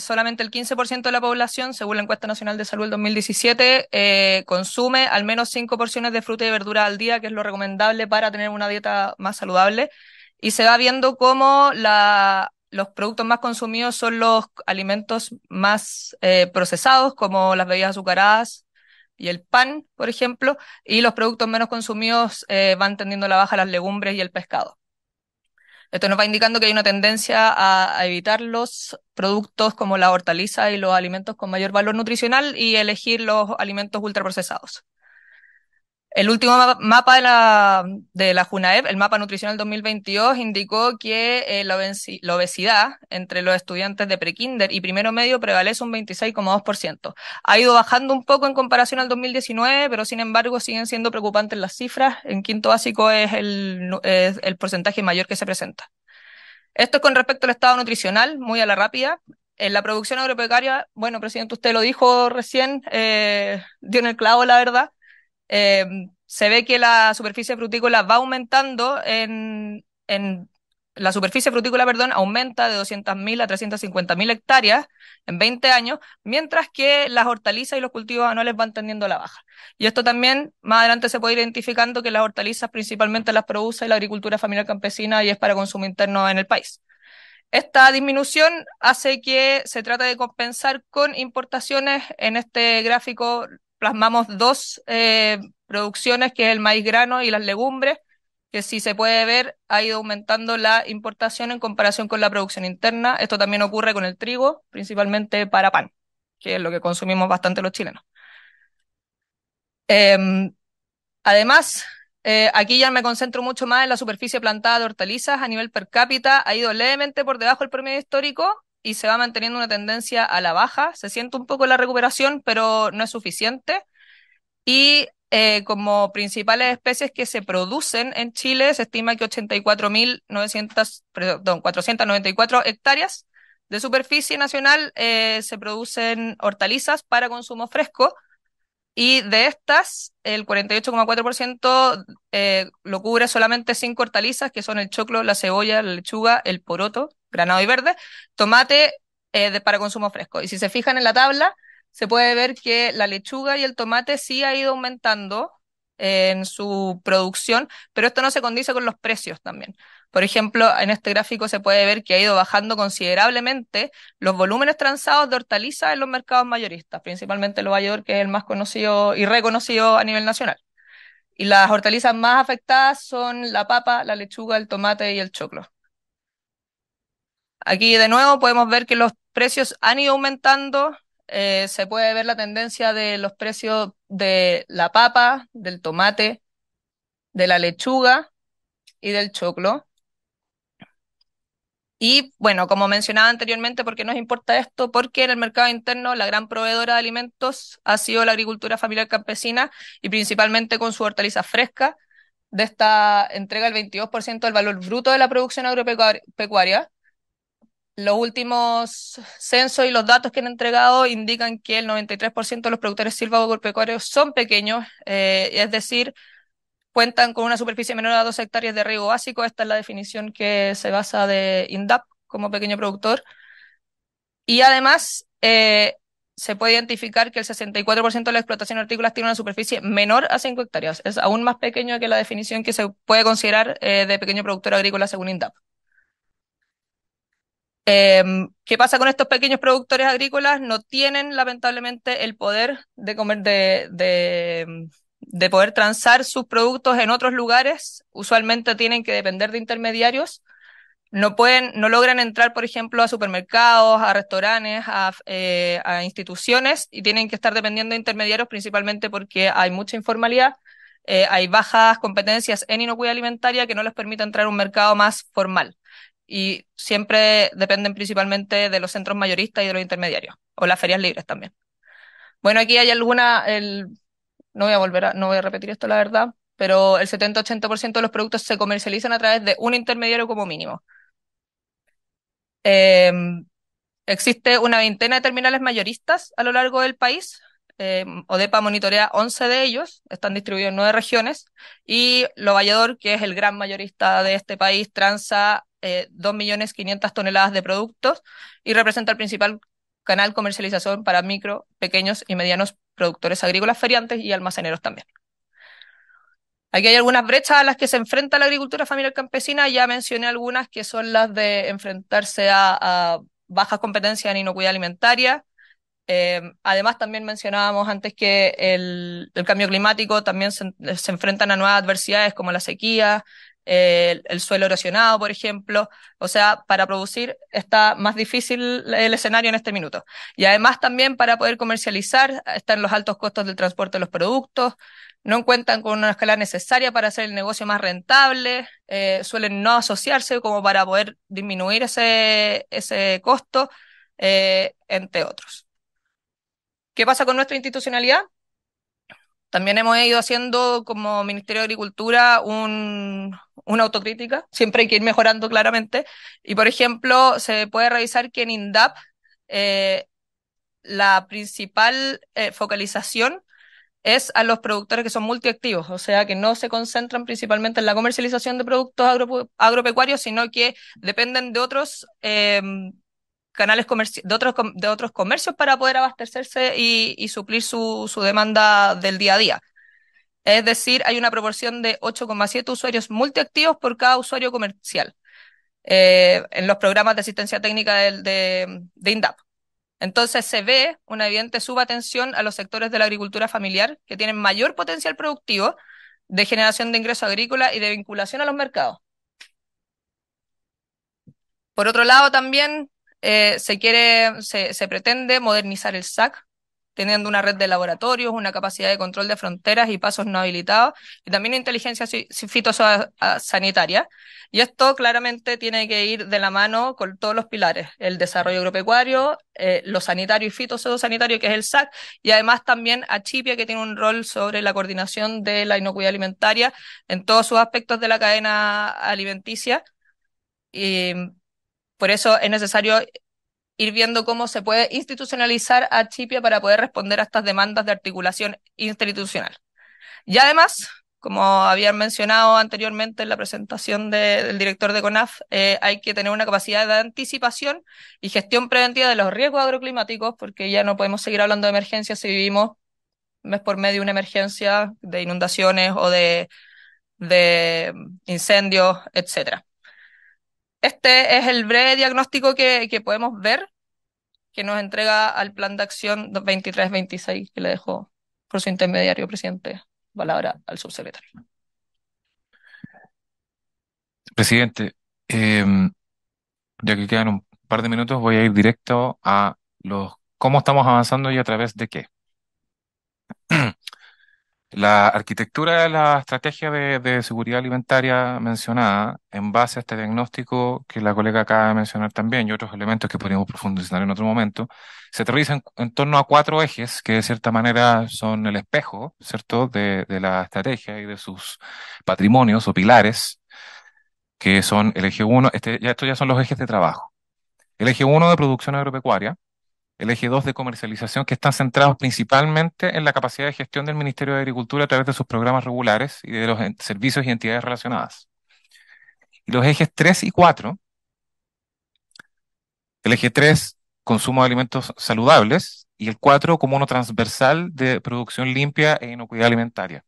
solamente el 15% de la población, según la encuesta nacional de salud del 2017, eh, consume al menos 5 porciones de fruta y verdura al día, que es lo recomendable para tener una dieta más saludable. Y se va viendo cómo la, los productos más consumidos son los alimentos más eh, procesados, como las bebidas azucaradas, y el pan, por ejemplo, y los productos menos consumidos eh, van tendiendo la baja las legumbres y el pescado. Esto nos va indicando que hay una tendencia a, evitar los productos como la hortaliza y los alimentos con mayor valor nutricional y elegir los alimentos ultraprocesados. El último mapa de la, de la JUNAEP, el mapa nutricional 2022, indicó que eh, la, obesidad entre los estudiantes de prekinder y primero medio prevalece un 26,2%. Ha ido bajando un poco en comparación al 2019, pero sin embargo siguen siendo preocupantes las cifras. En quinto básico es el, el porcentaje mayor que se presenta. Esto es con respecto al estado nutricional, muy a la rápida. En la producción agropecaria, bueno, presidente, usted lo dijo recién, eh, dio en el clavo, la verdad. Eh, se ve que la superficie frutícola va aumentando en, en la superficie frutícola, perdón, aumenta de 200.000 a 350.000 hectáreas en 20 años, mientras que las hortalizas y los cultivos anuales van tendiendo a la baja. Y esto también más adelante se puede ir identificando que las hortalizas principalmente las produce la agricultura familiar campesina y es para consumo interno en el país. Esta disminución hace que se trate de compensar con importaciones. En este gráfico plasmamos dos eh, producciones, que es el maíz grano y las legumbres, que si se puede ver ha ido aumentando la importación en comparación con la producción interna. Esto también ocurre con el trigo, principalmente para pan, que es lo que consumimos bastante los chilenos. Em, además, eh, aquí ya me concentro mucho más en la superficie plantada de hortalizas a nivel per cápita. Ha ido levemente por debajo del promedio histórico, y se va manteniendo una tendencia a la baja. Se siente un poco la recuperación, pero no es suficiente. Y eh, como principales especies que se producen en Chile, se estima que 84.900, perdón, 494 hectáreas de superficie nacional eh, se producen hortalizas para consumo fresco. Y de estas, el 48,4% eh, lo cubre solamente cinco hortalizas, que son el choclo, la cebolla, la lechuga, el poroto, granado y verde, tomate eh, de, para consumo fresco. Y si se fijan en la tabla, se puede ver que la lechuga y el tomate sí ha ido aumentando eh, en su producción, pero esto no se condice con los precios también. Por ejemplo, en este gráfico se puede ver que ha ido bajando considerablemente los volúmenes transados de hortalizas en los mercados mayoristas, principalmente el York, que es el más conocido y reconocido a nivel nacional. Y las hortalizas más afectadas son la papa, la lechuga, el tomate y el choclo. Aquí de nuevo podemos ver que los precios han ido aumentando. Eh, se puede ver la tendencia de los precios de la papa, del tomate, de la lechuga y del choclo. Y bueno, como mencionaba anteriormente, ¿por qué nos importa esto? Porque en el mercado interno la gran proveedora de alimentos ha sido la agricultura familiar campesina y principalmente con su hortaliza fresca. De esta entrega el 22% del valor bruto de la producción agropecuaria los últimos censos y los datos que han entregado indican que el 93% de los productores silvagopecuarios son pequeños, eh, es decir, cuentan con una superficie menor a 2 hectáreas de riego básico. Esta es la definición que se basa de INDAP como pequeño productor. Y además, eh, se puede identificar que el 64% de la explotación hortícolas tiene una superficie menor a 5 hectáreas. Es aún más pequeño que la definición que se puede considerar eh, de pequeño productor agrícola según INDAP. Em, ¿Qué pasa con estos pequeños productores agrícolas? No tienen, lamentablemente, el poder de comer, de, de, poder transar sus productos en otros lugares. Usualmente tienen que depender de intermediarios. No pueden, no logran entrar, por ejemplo, a supermercados, a restaurantes, a, eh, instituciones y tienen que estar dependiendo de intermediarios principalmente porque hay mucha informalidad. Eh, hay bajas competencias en inocuidad alimentaria que no les permite entrar a un mercado más formal y siempre dependen principalmente de los centros mayoristas y de los intermediarios, o las ferias libres también. Bueno, aquí hay alguna, el, no voy a volver a, no voy a repetir esto la verdad, pero el 70-80% de los productos se comercializan a través de un intermediario como mínimo. Em, existe una veintena de terminales mayoristas a lo largo del país. Em, ODEPA monitorea 11 de ellos, están distribuidos en nueve regiones, y Lo Vallador, que es el gran mayorista de este país, transa eh, 2.500.000 toneladas de productos y representa el principal canal comercialización para micro, pequeños y medianos productores agrícolas, feriantes y almaceneros también. Aquí hay algunas brechas a las que se enfrenta la agricultura familiar campesina, ya mencioné algunas que son las de enfrentarse a, bajas competencias en inocuidad alimentaria. Eh, además, también mencionábamos antes que el, cambio climático también se, se, enfrentan a nuevas adversidades como la sequía, el, suelo erosionado, por ejemplo. O sea, para producir está más difícil el escenario en este minuto. Y además también para poder comercializar están los altos costos del transporte de los productos, no cuentan con una escala necesaria para hacer el negocio más rentable, eh, suelen no asociarse como para poder disminuir ese, ese costo, eh, entre otros. ¿Qué pasa con nuestra institucionalidad? También hemos ido haciendo como Ministerio de Agricultura un, una autocrítica, siempre hay que ir mejorando claramente. Y por ejemplo, se puede revisar que en INDAP eh, la principal eh, focalización es a los productores que son multiactivos, o sea, que no se concentran principalmente en la comercialización de productos agropecuarios, sino que dependen de otros em, canales de otros, de otros comercios para poder abastecerse y, suplir su demanda del día a día. Es decir, hay una proporción de 8,7 usuarios multiactivos por cada usuario comercial eh, en los programas de asistencia técnica de, INDAP. Entonces se ve una evidente subatención a los sectores de la agricultura familiar que tienen mayor potencial productivo de generación de ingreso agrícola y de vinculación a los mercados. Por otro lado, también eh, se quiere, se, pretende modernizar el SAC teniendo una red de laboratorios, una capacidad de control de fronteras y pasos no habilitados, y también inteligencia fitosanitaria. Y esto claramente tiene que ir de la mano con todos los pilares, el desarrollo agropecuario, eh, lo sanitario y fitosanitario, que es el SAC, y además también Achipia, que tiene un rol sobre la coordinación de la inocuidad alimentaria en todos sus aspectos de la cadena alimenticia. Y por eso es necesario ir viendo cómo se puede institucionalizar a Chipia para poder responder a estas demandas de articulación institucional. Y además, como habían mencionado anteriormente en la presentación del director de CONAF, eh, hay que tener una capacidad de anticipación y gestión preventiva de los riesgos agroclimáticos, porque ya no podemos seguir hablando de emergencias si vivimos mes por medio una emergencia de inundaciones o de, de incendios, etcétera. Este es el breve diagnóstico que, podemos ver que nos entrega al plan de acción 2326, que le dejo por su intermediario presidente. Palabra al subsecretario. Presidente, em, ya que quedan un par de minutos, voy a ir directo a los cómo estamos avanzando y a través de qué. La arquitectura de la estrategia de, seguridad alimentaria mencionada, en base a este diagnóstico que la colega acaba de mencionar también y otros elementos que podríamos profundizar en otro momento, se aterrizan en, torno a cuatro ejes que de cierta manera son el espejo, ¿cierto?, de, de la estrategia y de sus patrimonios o pilares, que son el eje uno, este, ya, estos ya son los ejes de trabajo. El eje uno de producción agropecuaria, el eje 2 de comercialización, que están centrados principalmente en la capacidad de gestión del Ministerio de Agricultura a través de sus programas regulares y de los eh, servicios y entidades relacionadas. Y los ejes 3 y 4, el eje 3, consumo de alimentos saludables, y el 4, como uno transversal de producción limpia e inocuidad alimentaria.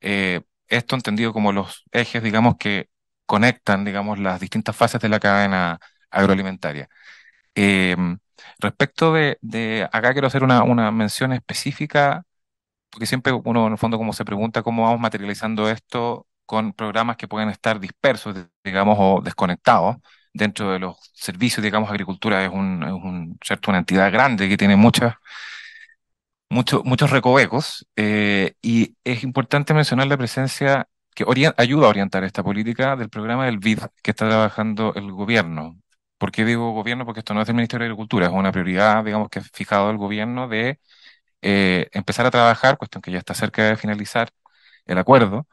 Eh, esto entendido como los ejes, digamos, que conectan, digamos, las distintas fases de la cadena agroalimentaria. Eh, Respecto de, de acá quiero hacer una, una, mención específica, porque siempre uno en el fondo como se pregunta cómo vamos materializando esto con programas que pueden estar dispersos, digamos, o desconectados dentro de los servicios, digamos, agricultura es un, un cierto, una entidad grande que tiene muchas muchos recovecos eh, y es importante mencionar la presencia que ayuda a orientar esta política del programa del BID que está trabajando el gobierno, ¿Por qué digo gobierno? Porque esto no es del Ministerio de Agricultura, es una prioridad, digamos, que ha fijado el gobierno de eh, empezar a trabajar, cuestión que ya está cerca de finalizar el acuerdo,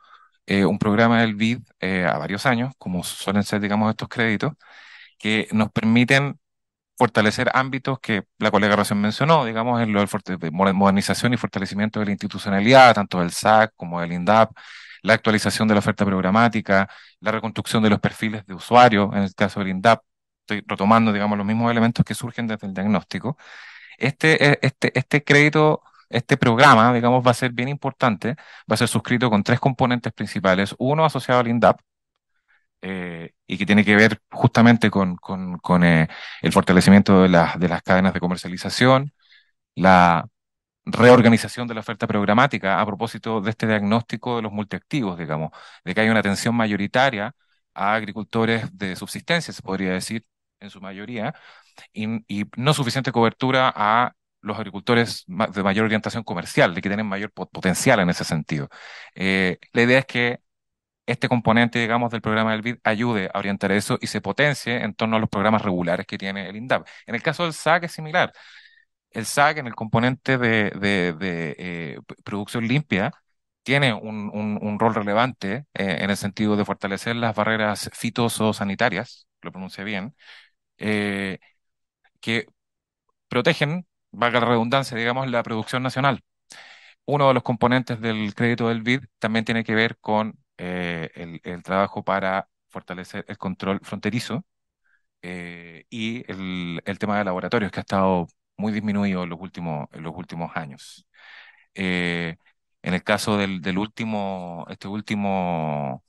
eh, un programa del BID eh, a varios años, como suelen ser, digamos, estos créditos, que nos permiten fortalecer ámbitos que la colega recién mencionó, digamos, en lo de modernización y fortalecimiento de la institucionalidad, tanto del SAC como del INDAP, la actualización de la oferta programática, la reconstrucción de los perfiles de usuarios, en el caso del INDAP, estoy retomando, digamos, los mismos elementos que surgen desde el diagnóstico, este, eh, este, este crédito este programa, digamos, va a ser bien importante, va a ser suscrito con tres componentes principales. Uno asociado al INDAP, eh, y que tiene que ver justamente con, eh, el fortalecimiento de, las de las cadenas de comercialización, la reorganización de la oferta programática a propósito de este diagnóstico de los multiactivos, digamos, de que hay una atención mayoritaria a agricultores de subsistencia, se podría decir, en su mayoría, y, no suficiente cobertura a los agricultores de mayor orientación comercial, de que tienen mayor potencial en ese sentido. Eh, la idea es que este componente, digamos, del programa del BID ayude a orientar eso y se potencie en torno a los programas regulares que tiene el INDAP. En el caso del SAC es similar. El SAC en el componente de, eh, producción limpia tiene un, rol relevante eh, en el sentido de fortalecer las barreras fitosanitarias, lo pronuncie bien, eh, que protegen, valga la redundancia, digamos, la producción nacional. Uno de los componentes del crédito del BID también tiene que ver con eh, el, trabajo para fortalecer el control fronterizo eh, y el, tema de laboratorios que ha estado muy disminuido en los últimos, los últimos años. en el caso del, del último, este último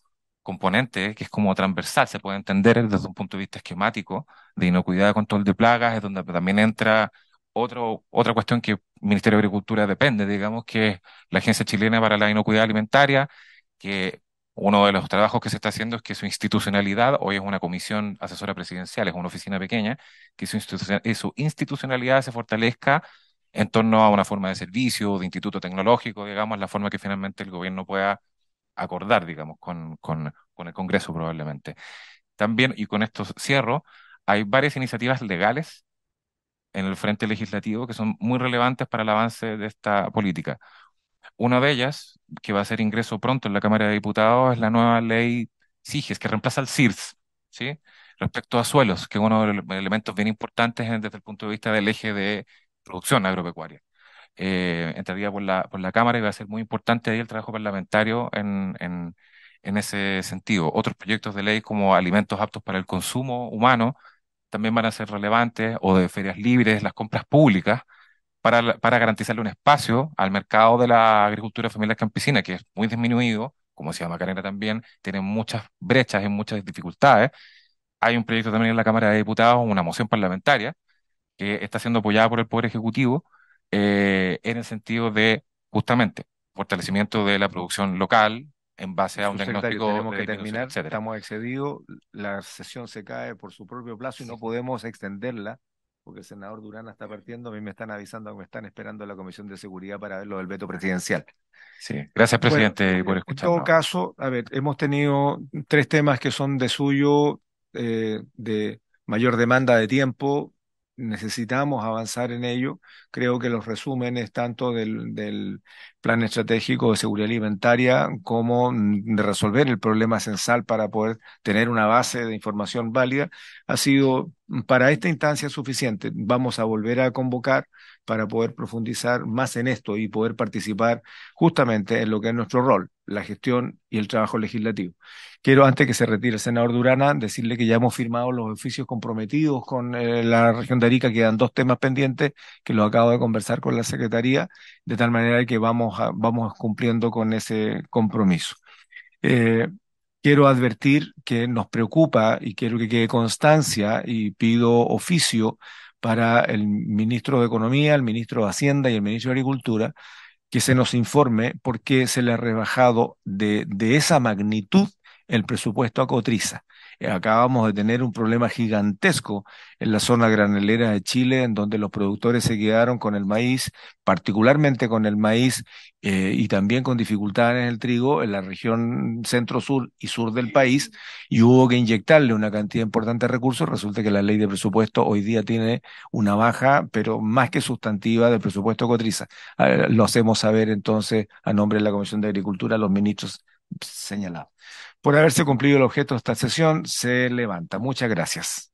componente que es como transversal, se puede entender desde un punto de vista esquemático de inocuidad de control de plagas, es donde también entra otra cuestión que el Ministerio de Agricultura depende, digamos, que es la Agencia Chilena para la Inocuidad Alimentaria, que uno de los trabajos que se está haciendo es que su institucionalidad, hoy es una comisión asesora presidencial, es una oficina pequeña, que su, eh, su institucionalidad se fortalezca en torno a una forma de servicio, de instituto tecnológico, digamos, la forma que finalmente el gobierno pueda acordar, digamos, con, con, el Congreso probablemente. También, y con esto cierro, hay varias iniciativas legales en el frente legislativo que son muy relevantes para el avance de esta política. Una de ellas, que va a ser ingreso pronto en la Cámara de Diputados, es la nueva ley CIGES, que reemplaza al CIRS, ¿sí? respecto a suelos, que es uno de los elementos bien importantes desde el punto de vista del eje de producción agropecuaria. Eh, entraría por la, por la Cámara y va a ser muy importante ahí el trabajo parlamentario en, ese sentido. Otros proyectos de ley como alimentos aptos para el consumo humano también van a ser relevantes o de ferias libres, las compras públicas. Para, para garantizarle un espacio al mercado de la agricultura familiar campesina, que es muy disminuido, como decía Macarena también, tiene muchas brechas y muchas dificultades. Hay un proyecto también en la Cámara de Diputados, una moción parlamentaria, que está siendo apoyada por el Poder Ejecutivo, eh, en el sentido de justamente fortalecimiento de la producción local en base a un diagnóstico. Tenemos que terminar, estamos excedidos, la sesión se cae por su propio plazo y no podemos extenderla porque el senador Durán está partiendo, a mí me están avisando que me están esperando la Comisión de Seguridad para ver lo del veto presidencial. gracias presidente por escuchar En todo caso, a ver, hemos tenido tres temas que son de suyo, eh, de mayor demanda de tiempo, necesitamos avanzar en ello. Creo que los resúmenes tanto del, plan estratégico de seguridad alimentaria como de resolver el problema censal para poder tener una base de información válida ha sido para esta instancia suficiente. Vamos a volver a convocar para poder profundizar más en esto y poder participar justamente en lo que es nuestro rol, la gestión y el trabajo legislativo. Quiero, antes que se retire el senador Durana, decirle que ya hemos firmado los oficios comprometidos con eh, la región de Arica, quedan dos temas pendientes que los acabo de conversar con la Secretaría, de tal manera que vamos, vamos cumpliendo con ese compromiso. Eh, quiero advertir que nos preocupa y quiero que quede constancia y pido oficio para el ministro de Economía, el ministro de Hacienda y el ministro de Agricultura que se nos informe por qué se le ha rebajado de, de esa magnitud el presupuesto a Cotriza. Eh, acabamos de tener un problema gigantesco en la zona granelera de Chile, en donde los productores se quedaron con el maíz, particularmente con el maíz eh, y también con dificultades en el trigo en la región centro-sur y sur del país, y hubo que inyectarle una cantidad importante de recursos. Resulta que la ley de presupuesto hoy día tiene una baja, pero más que sustantiva, del presupuesto cotriza. Ah, lo hacemos saber entonces a nombre de la Comisión de Agricultura los ministros señalado. Por haberse cumplido el objeto de esta sesión, se levanta. Muchas gracias.